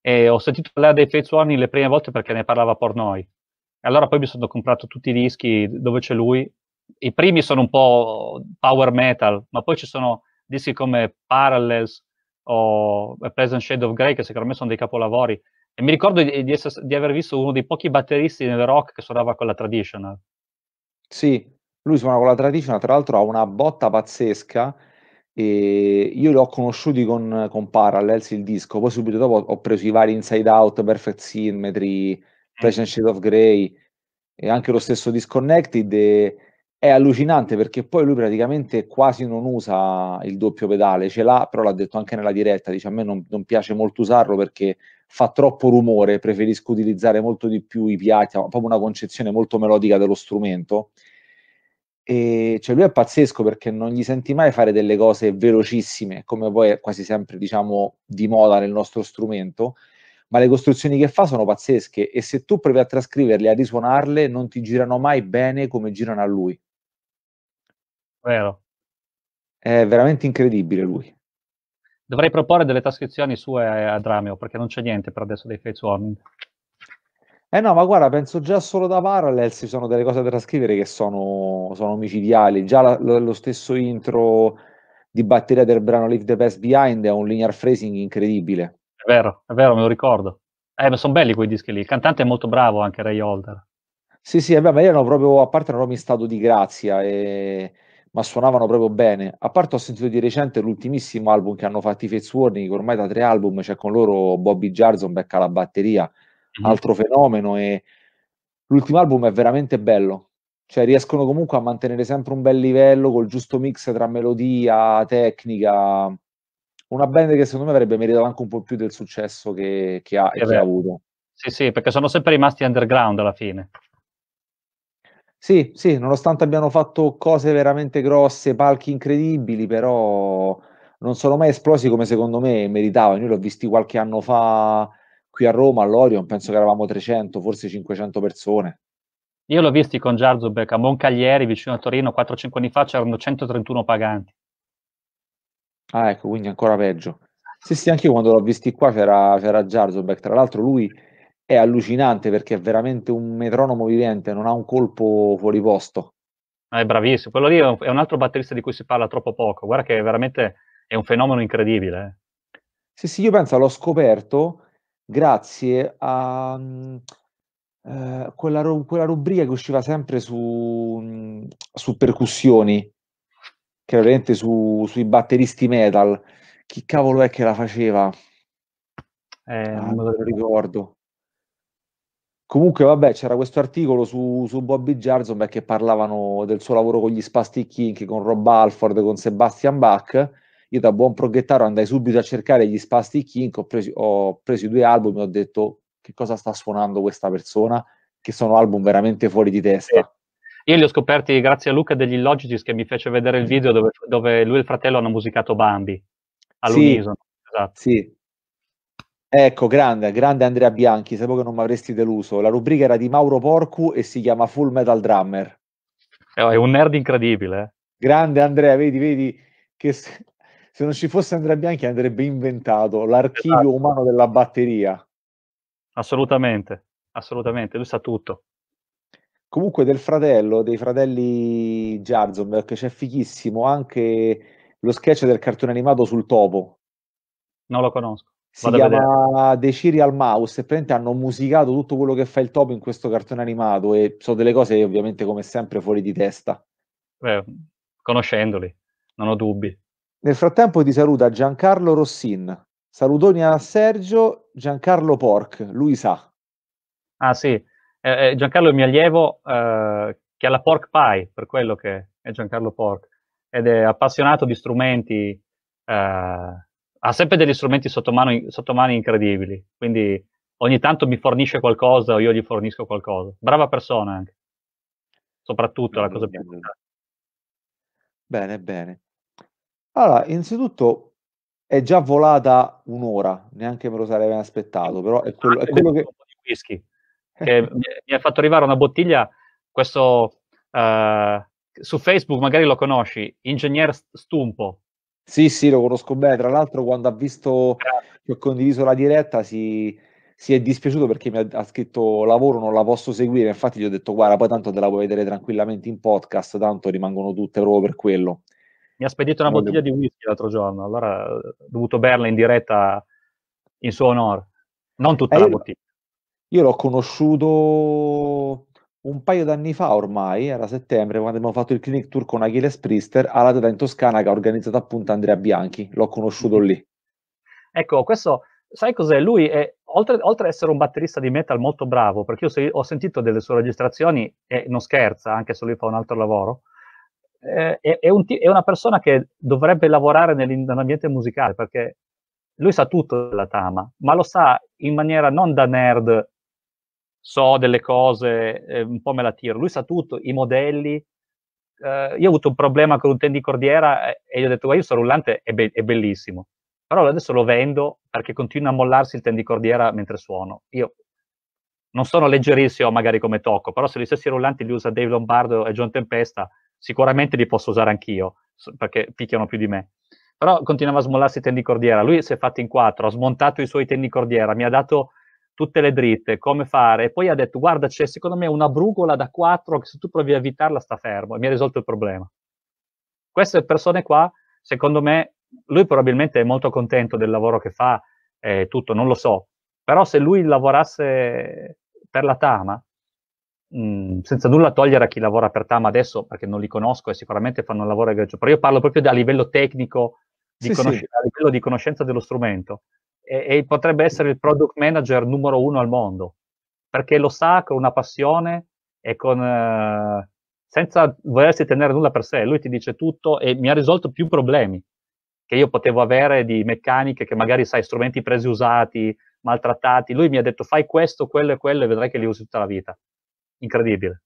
e ho sentito parlare dei Fates Warning le prime volte perché ne parlava Pornoi. Allora poi mi sono comprato tutti i dischi dove c'è lui i primi sono un po' power metal, ma poi ci sono dischi come Parallels o A eh, Pleasant Shade of Grey, che secondo me sono dei capolavori. E mi ricordo di, di, essere, di aver visto uno dei pochi batteristi nel rock che suonava con la traditional. Sì, lui suona con la traditional, tra l'altro ha una botta pazzesca. E io li ho conosciuti con, con Parallels il disco, poi subito dopo ho preso i vari Inside Out, Perfect Symmetry, mm. Present Shade of Grey e anche lo stesso Disconnected. E è allucinante perché poi lui praticamente quasi non usa il doppio pedale, ce l'ha, però l'ha detto anche nella diretta, dice a me non, non piace molto usarlo perché fa troppo rumore, preferisco utilizzare molto di più i piatti, ha proprio una concezione molto melodica dello strumento. E cioè lui è pazzesco perché non gli senti mai fare delle cose velocissime, come poi è quasi sempre diciamo di moda nel nostro strumento, ma le costruzioni che fa sono pazzesche e se tu provi a trascriverle, a risuonarle, non ti girano mai bene come girano a lui. Vero. È veramente incredibile lui. Dovrei proporre delle trascrizioni sue a Drameo, perché non c'è niente per adesso dei face warning. Eh no, ma guarda, penso già solo da Parallel ci sono delle cose da trascrivere che sono, sono micidiali. Già la, la, lo stesso intro di batteria del brano Leave the Best Behind è un linear phrasing incredibile. È vero, è vero, me lo ricordo. Eh, ma sono belli quei dischi lì. Il cantante è molto bravo, anche Ray Holder. Sì, sì, eh, beh, ma erano proprio, a parte erano proprio in stato di grazia. E ma suonavano proprio bene. A parte ho sentito di recente l'ultimissimo album che hanno fatto i Fates Warning, ormai da tre album c'è cioè con loro Bobby Jarson, becca la batteria, mm-hmm. altro fenomeno e l'ultimo album è veramente bello. Cioè riescono comunque a mantenere sempre un bel livello col giusto mix tra melodia, tecnica. Una band che secondo me avrebbe meritato anche un po' più del successo che, che ha, che ha avuto. Sì, sì, perché sono sempre rimasti underground alla fine. Sì, sì, nonostante abbiano fatto cose veramente grosse, palchi incredibili, però non sono mai esplosi come secondo me meritavano. Io l'ho visti qualche anno fa qui a Roma, all'Orion, penso che eravamo 300, forse 500 persone. Io l'ho visti con Giarzobec a Moncaglieri, vicino a Torino, 4-5 anni fa c'erano 131 paganti. Ah, ecco, quindi ancora peggio. Sì, sì, anche io quando l'ho visti qua c'era, c'era Giarzobec. Tra l'altro lui è allucinante perché è veramente un metronomo vivente, non ha un colpo fuori posto. Ah, è bravissimo, quello lì è un, altro batterista di cui si parla troppo poco, guarda che è veramente è un fenomeno incredibile. Eh. Sì, sì, io penso l'ho scoperto grazie a um, eh, quella, ru- quella, rubrica che usciva sempre su, mh, mm, su percussioni, che era su, sui batteristi metal. Chi cavolo è che la faceva? Eh, ah, non me lo ricordo. Comunque, vabbè, c'era questo articolo su, su Bobby Jarson che parlavano del suo lavoro con gli Spastic Kink, con Rob Alford, con Sebastian Bach. Io da buon proghettaro andai subito a cercare gli Spastic Kink. ho preso, ho preso i due album e ho detto che cosa sta suonando questa persona, che sono album veramente fuori di testa. Io li ho scoperti grazie a Luca degli Illogicis che mi fece vedere il video dove, dove lui e il fratello hanno musicato Bambi all'unisono. Sì, esatto. sì. Ecco, grande, grande Andrea Bianchi, sapevo che non mi avresti deluso. La rubrica era di Mauro Porcu e si chiama Full Metal Drummer. Eh, è un nerd incredibile. Eh. Grande Andrea, vedi, vedi che se, se non ci fosse Andrea Bianchi andrebbe inventato l'archivio esatto. umano della batteria. Assolutamente, assolutamente, lui sa tutto. Comunque del fratello, dei fratelli Jarzom, che c'è fichissimo anche lo sketch del cartone animato sul topo. Non lo conosco si Vado chiama The Serial Mouse e praticamente hanno musicato tutto quello che fa il topo in questo cartone animato e sono delle cose ovviamente come sempre fuori di testa. Beh, conoscendoli, non ho dubbi. Nel frattempo ti saluta Giancarlo Rossin, salutoni a Sergio, Giancarlo Porc, lui sa. Ah sì, eh, eh Giancarlo è il mio allievo eh, che ha la Pork Pie, per quello che è Giancarlo Porc, ed è appassionato di strumenti... Eh, ha sempre degli strumenti sotto mano, sotto mano incredibili, quindi ogni tanto mi fornisce qualcosa o io gli fornisco qualcosa. Brava persona anche, soprattutto la cosa più importante. Bene, bene. Allora, innanzitutto è già volata un'ora, neanche me lo sarei mai aspettato, però è quello, è quello che... Di whisky, che mi ha fatto arrivare una bottiglia, questo... Uh, su Facebook magari lo conosci, Ingegner Stumpo, sì, sì, lo conosco bene. Tra l'altro, quando ha visto che ho condiviso la diretta, si, si è dispiaciuto perché mi ha, ha scritto lavoro, non la posso seguire. Infatti, gli ho detto: Guarda, poi tanto te la puoi vedere tranquillamente in podcast, tanto rimangono tutte proprio per quello. Mi ha spedito una non bottiglia devo... di whisky l'altro giorno, allora ho dovuto berla in diretta in suo onore, non tutta eh, la bottiglia. Io l'ho conosciuto un paio d'anni fa ormai, era a settembre, quando abbiamo fatto il clinic tour con Achilles Priester alla data in Toscana che ha organizzato appunto Andrea Bianchi, l'ho conosciuto mhm. lì. Ecco, questo, sai cos'è? Lui è, oltre, oltre ad essere un batterista di metal molto bravo, perché io ho sentito delle sue registrazioni e non scherza, anche se lui fa un altro lavoro, eh, è, è, un, è una persona che dovrebbe lavorare nell'ambiente musicale, perché lui sa tutto della Tama, ma lo sa in maniera non da nerd so delle cose, eh, un po' me la tiro. Lui sa tutto, i modelli. Eh, io ho avuto un problema con un tendicordiera eh, e gli ho detto, guarda, io sto rullante è, be- è, bellissimo, però adesso lo vendo perché continua a mollarsi il tendicordiera mentre suono. Io non sono leggerissimo magari come tocco, però se gli stessi rullanti li usa Dave Lombardo e John Tempesta, sicuramente li posso usare anch'io, perché picchiano più di me. Però continuava a smollarsi il tendicordiera, lui si è fatto in quattro, ha smontato i suoi tendicordiera, mi ha dato tutte le dritte, come fare. E poi ha detto, guarda, c'è secondo me una brugola da 4 che se tu provi a evitarla sta fermo. E mi ha risolto il problema. Queste persone qua, secondo me, lui probabilmente è molto contento del lavoro che fa e eh, tutto, non lo so. Però se lui lavorasse per la Tama, mh, mm, senza nulla togliere a chi lavora per Tama adesso, perché non li conosco e sicuramente fanno un lavoro egregio, però io parlo proprio da livello tecnico, di sì, sì. a livello di conoscenza dello strumento e, e potrebbe essere il product manager numero uno al mondo, perché lo sa con una passione e con... Eh, senza volersi tenere nulla per sé, lui ti dice tutto e mi ha risolto più problemi che io potevo avere di meccaniche che magari sai strumenti presi usati, maltrattati. Lui mi ha detto fai questo, quello e quello e vedrai che li usi tutta la vita. Incredibile.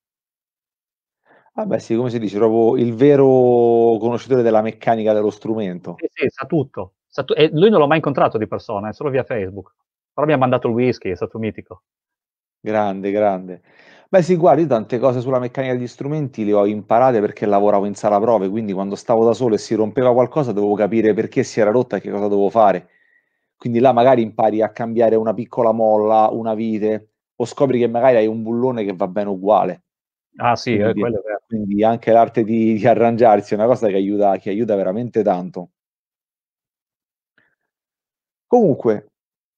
Ah beh sì, come si dice, proprio il vero conoscitore della meccanica dello strumento. Sì, sì, sa tutto. Stato, e lui non l'ho mai incontrato di persona, è solo via Facebook. Però mi ha mandato il whisky, è stato mitico. Grande, grande. Beh sì, guarda, io tante cose sulla meccanica degli strumenti le ho imparate perché lavoravo in sala prove, quindi quando stavo da solo e si rompeva qualcosa dovevo capire perché si era rotta e che cosa dovevo fare. Quindi là magari impari a cambiare una piccola molla, una vite, o scopri che magari hai un bullone che va bene uguale. Ah sì, eh, quindi, eh, quindi anche l'arte di, di, arrangiarsi è una cosa che aiuta, che aiuta veramente tanto. Comunque,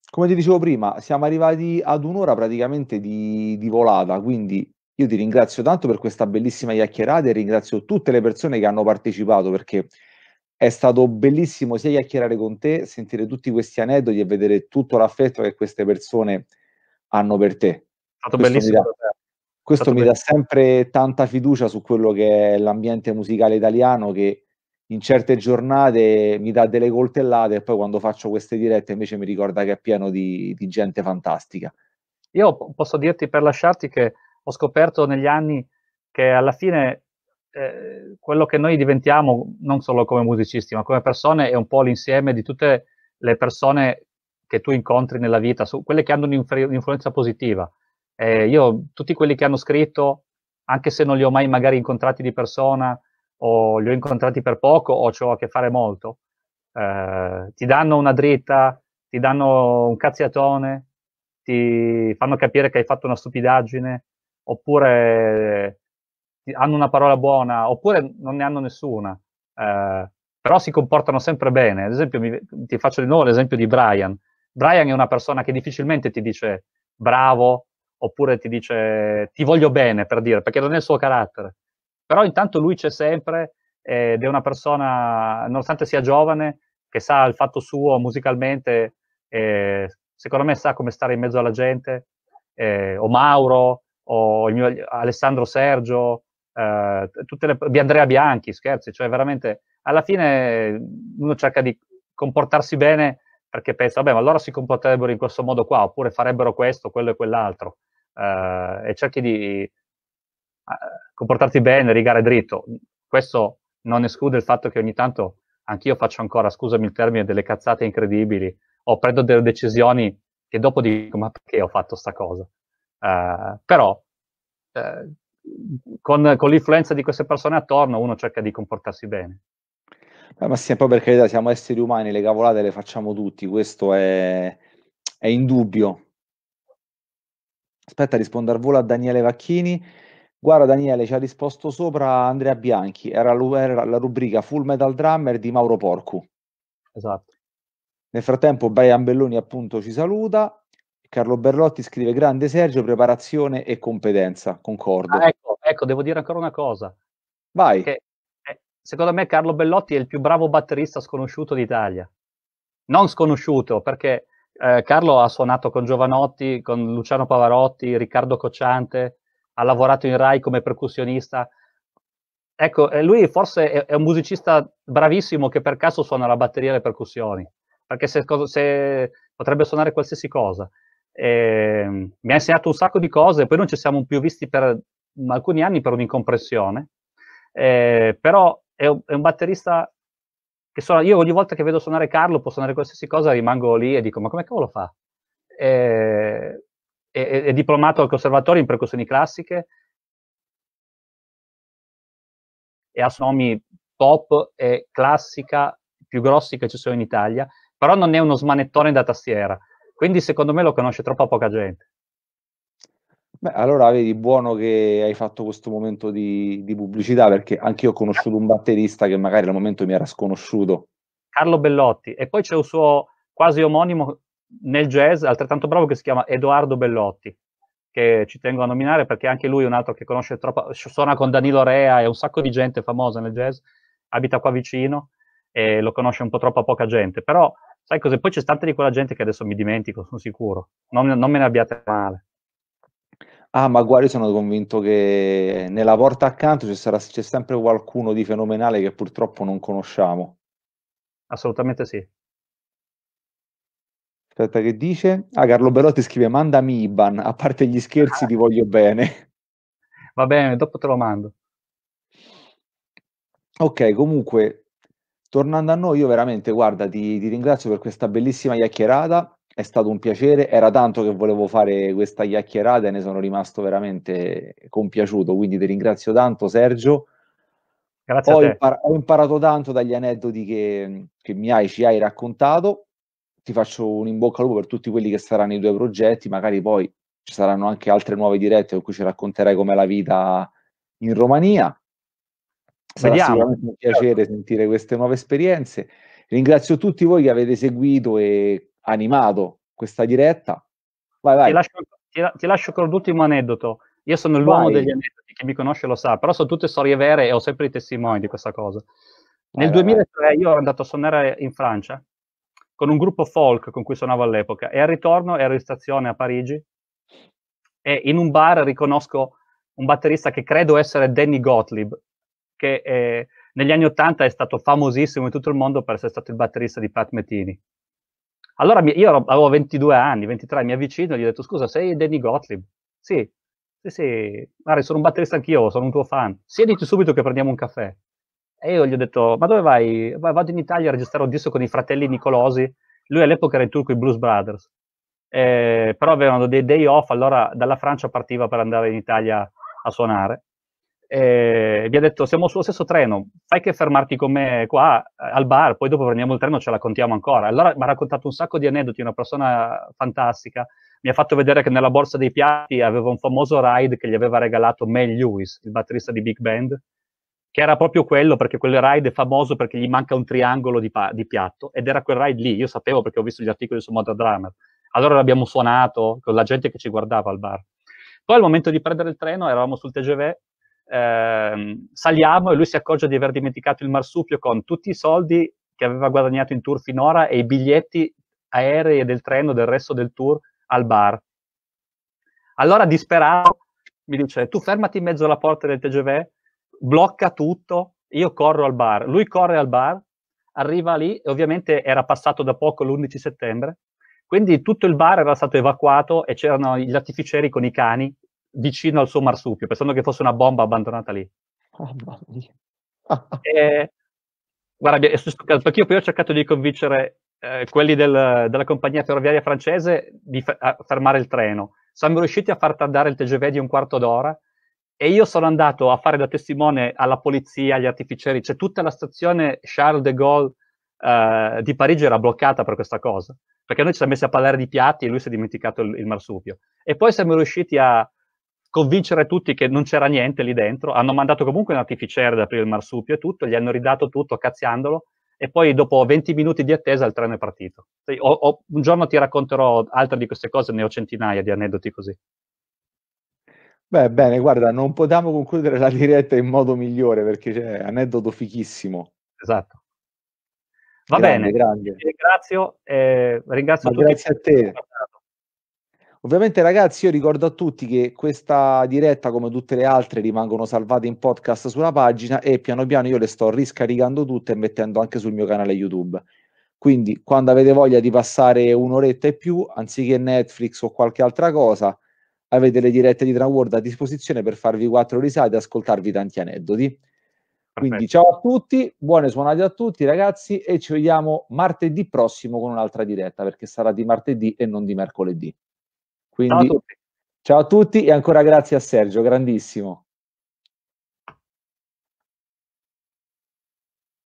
come ti dicevo prima, siamo arrivati ad un'ora praticamente di, di volata, quindi io ti ringrazio tanto per questa bellissima chiacchierata e ringrazio tutte le persone che hanno partecipato perché è stato bellissimo sia chiacchierare con te, sentire tutti questi aneddoti e vedere tutto l'affetto che queste persone hanno per te. È stato questo bellissimo. Mi dà, questo mi bellissimo. dà sempre tanta fiducia su quello che è l'ambiente musicale italiano che in certe giornate mi dà delle coltellate e poi quando faccio queste dirette invece mi ricorda che è pieno di, di gente fantastica. Io posso dirti per lasciarti che ho scoperto negli anni che alla fine eh, quello che noi diventiamo, non solo come musicisti, ma come persone, è un po' l'insieme di tutte le persone che tu incontri nella vita, su, quelle che hanno un'influenza positiva. Eh, io, tutti quelli che hanno scritto, anche se non li ho mai magari incontrati di persona, o li ho incontrati per poco o ci ho a che fare molto. Eh, ti danno una dritta, ti danno un cazziatone, ti fanno capire che hai fatto una stupidaggine, oppure hanno una parola buona, oppure non ne hanno nessuna. Eh, però si comportano sempre bene. Ad esempio, mi, ti faccio di nuovo l'esempio di Brian. Brian è una persona che difficilmente ti dice bravo, oppure ti dice ti voglio bene, per dire, perché non è il suo carattere. Però intanto lui c'è sempre ed è una persona, nonostante sia giovane, che sa il fatto suo musicalmente, eh, secondo me sa come stare in mezzo alla gente, eh, o Mauro, o il mio Alessandro Sergio, eh, le, di Andrea Bianchi, scherzi, cioè veramente alla fine uno cerca di comportarsi bene perché pensa, vabbè, ma allora si comporterebbero in questo modo qua, oppure farebbero questo, quello e quell'altro, eh, e cerchi di, comportarti bene, rigare dritto. Questo non esclude il fatto che ogni tanto anch'io faccio ancora, scusami il termine, delle cazzate incredibili o prendo delle decisioni che dopo dico ma perché ho fatto sta cosa? Uh, però uh, con, con, l'influenza di queste persone attorno uno cerca di comportarsi bene. Eh, ma sì, un po' per siamo esseri umani, le cavolate le facciamo tutti, questo è, è indubbio. Aspetta, rispondo al volo a Daniele Vacchini. Guarda Daniele, ci ha risposto sopra Andrea Bianchi, era, la rubrica Full Metal Drummer di Mauro Porcu. Esatto. Nel frattempo Brian Belloni appunto ci saluta, Carlo Berlotti scrive grande Sergio, preparazione e competenza, concordo. Ah, ecco, ecco, devo dire ancora una cosa. Vai. Che, eh, secondo me Carlo Bellotti è il più bravo batterista sconosciuto d'Italia. Non sconosciuto, perché eh, Carlo ha suonato con Giovanotti, con Luciano Pavarotti, Riccardo Cocciante, ha lavorato in Rai come percussionista. Ecco, lui forse è, è un musicista bravissimo che per caso suona la batteria e le percussioni, perché se, se potrebbe suonare qualsiasi cosa. E, ehm, mi ha insegnato un sacco di cose, poi non ci siamo più visti per alcuni anni per un'incompressione, eh, però è un, è un batterista che suona, io ogni volta che vedo suonare Carlo, può suonare qualsiasi cosa, rimango lì e dico, ma come cavolo fa? Eh, è, è diplomato al conservatorio in percussioni classiche e ha nomi pop e classica più grossi che ci sono in Italia, però non è uno smanettone da tastiera, quindi secondo me lo conosce troppo poca gente. Beh, allora vedi, buono che hai fatto questo momento di, di pubblicità, perché anche io ho conosciuto un batterista che magari al momento mi era sconosciuto. Carlo Bellotti, e poi c'è un suo quasi omonimo nel jazz altrettanto bravo che si chiama Edoardo Bellotti, che ci tengo a nominare perché anche lui è un altro che conosce troppo, suona con Danilo Rea e un sacco di gente famosa nel jazz, abita qua vicino e lo conosce un po' troppa poca gente, però sai cos'è? Poi c'è tanta di quella gente che adesso mi dimentico, sono sicuro, non, non me ne abbiate male. Ah, ma guardi, sono convinto che nella porta accanto ci sarà, c'è sempre qualcuno di fenomenale che purtroppo non conosciamo. Assolutamente sì, Aspetta, che dice? Ah, Carlo Belotti scrive: Mandami IBAN, a parte gli scherzi, ah. ti voglio bene. Va bene, dopo te lo mando. Ok, comunque, tornando a noi, io veramente, guarda, ti, ti ringrazio per questa bellissima chiacchierata. È stato un piacere, era tanto che volevo fare questa chiacchierata e ne sono rimasto veramente compiaciuto. Quindi ti ringrazio tanto, Sergio. Grazie ho, impar- ho imparato tanto dagli aneddoti che, che mi hai, ci hai raccontato ti faccio un in bocca al lupo per tutti quelli che saranno i tuoi progetti, magari poi ci saranno anche altre nuove dirette in cui ci racconterai com'è la vita in Romania. Sarà Vediamo. sicuramente un piacere certo. sentire queste nuove esperienze. Ringrazio tutti voi che avete seguito e animato questa diretta. Vai, vai. Ti, lascio, ti, ti lascio con l'ultimo aneddoto. Io sono l'uomo vai. degli aneddoti, chi mi conosce lo sa, però sono tutte storie vere e ho sempre i testimoni di questa cosa. Nel vai, 2003 vai. io ero andato a suonare in Francia con un gruppo folk con cui suonavo all'epoca e al ritorno ero in stazione a Parigi e in un bar riconosco un batterista che credo essere Danny Gottlieb, che eh, negli anni Ottanta è stato famosissimo in tutto il mondo per essere stato il batterista di Pat Metini. Allora io avevo 22 anni, 23, mi avvicino e gli ho detto scusa, sei Danny Gottlieb? Sì, sì, sì, guarda, sono un batterista anch'io, sono un tuo fan. Siediti subito che prendiamo un caffè. E io gli ho detto, ma dove vai? Vado in Italia a registrare un disco con i fratelli Nicolosi. Lui all'epoca era in turco i Blues Brothers. Eh, però avevano dei day off, allora dalla Francia partiva per andare in Italia a suonare. Eh, gli ha detto, siamo sullo stesso treno, fai che fermarti con me qua al bar, poi dopo prendiamo il treno e ce la contiamo ancora. Allora mi ha raccontato un sacco di aneddoti, una persona fantastica. Mi ha fatto vedere che nella borsa dei piatti aveva un famoso ride che gli aveva regalato Mel Lewis, il batterista di Big Band, che era proprio quello, perché quel ride è famoso perché gli manca un triangolo di, pa- di piatto, ed era quel ride lì, io sapevo perché ho visto gli articoli su Modern Drummer. Allora l'abbiamo suonato con la gente che ci guardava al bar. Poi al momento di prendere il treno, eravamo sul TGV, ehm, saliamo e lui si accorge di aver dimenticato il marsupio con tutti i soldi che aveva guadagnato in tour finora e i biglietti aerei del treno del resto del tour al bar. Allora disperato mi dice, tu fermati in mezzo alla porta del TGV blocca tutto, io corro al bar, lui corre al bar, arriva lì, e ovviamente era passato da poco l'11 settembre, quindi tutto il bar era stato evacuato e c'erano gli artificieri con i cani vicino al suo marsupio, pensando che fosse una bomba abbandonata lì. Oh, e, guarda, perché io poi ho cercato di convincere eh, quelli del, della compagnia ferroviaria francese di fermare il treno. Siamo riusciti a far tardare il TGV di un quarto d'ora, e io sono andato a fare da testimone alla polizia, agli artificieri, cioè tutta la stazione Charles de Gaulle eh, di Parigi era bloccata per questa cosa, perché noi ci siamo messi a parlare di piatti e lui si è dimenticato il, il marsupio. E poi siamo riusciti a convincere tutti che non c'era niente lì dentro, hanno mandato comunque un artificiere ad aprire il marsupio e tutto, gli hanno ridato tutto cazziandolo e poi dopo 20 minuti di attesa il treno è partito. O, o, un giorno ti racconterò altre di queste cose, ne ho centinaia di aneddoti così. Beh, bene, guarda, non potevamo concludere la diretta in modo migliore perché c'è aneddoto fichissimo. Esatto. Va grande, bene, grande. ringrazio, eh, ringrazio tutti. Grazie a te. Ovviamente ragazzi io ricordo a tutti che questa diretta come tutte le altre rimangono salvate in podcast sulla pagina e piano piano io le sto riscaricando tutte e mettendo anche sul mio canale YouTube. Quindi quando avete voglia di passare un'oretta e più, anziché Netflix o qualche altra cosa, avete le dirette di Tran a disposizione per farvi quattro risate e ascoltarvi tanti aneddoti. Quindi ciao a tutti, buone suonate a tutti ragazzi e ci vediamo martedì prossimo con un'altra diretta perché sarà di martedì e non di mercoledì. Quindi ciao a tutti, ciao a tutti e ancora grazie a Sergio, grandissimo.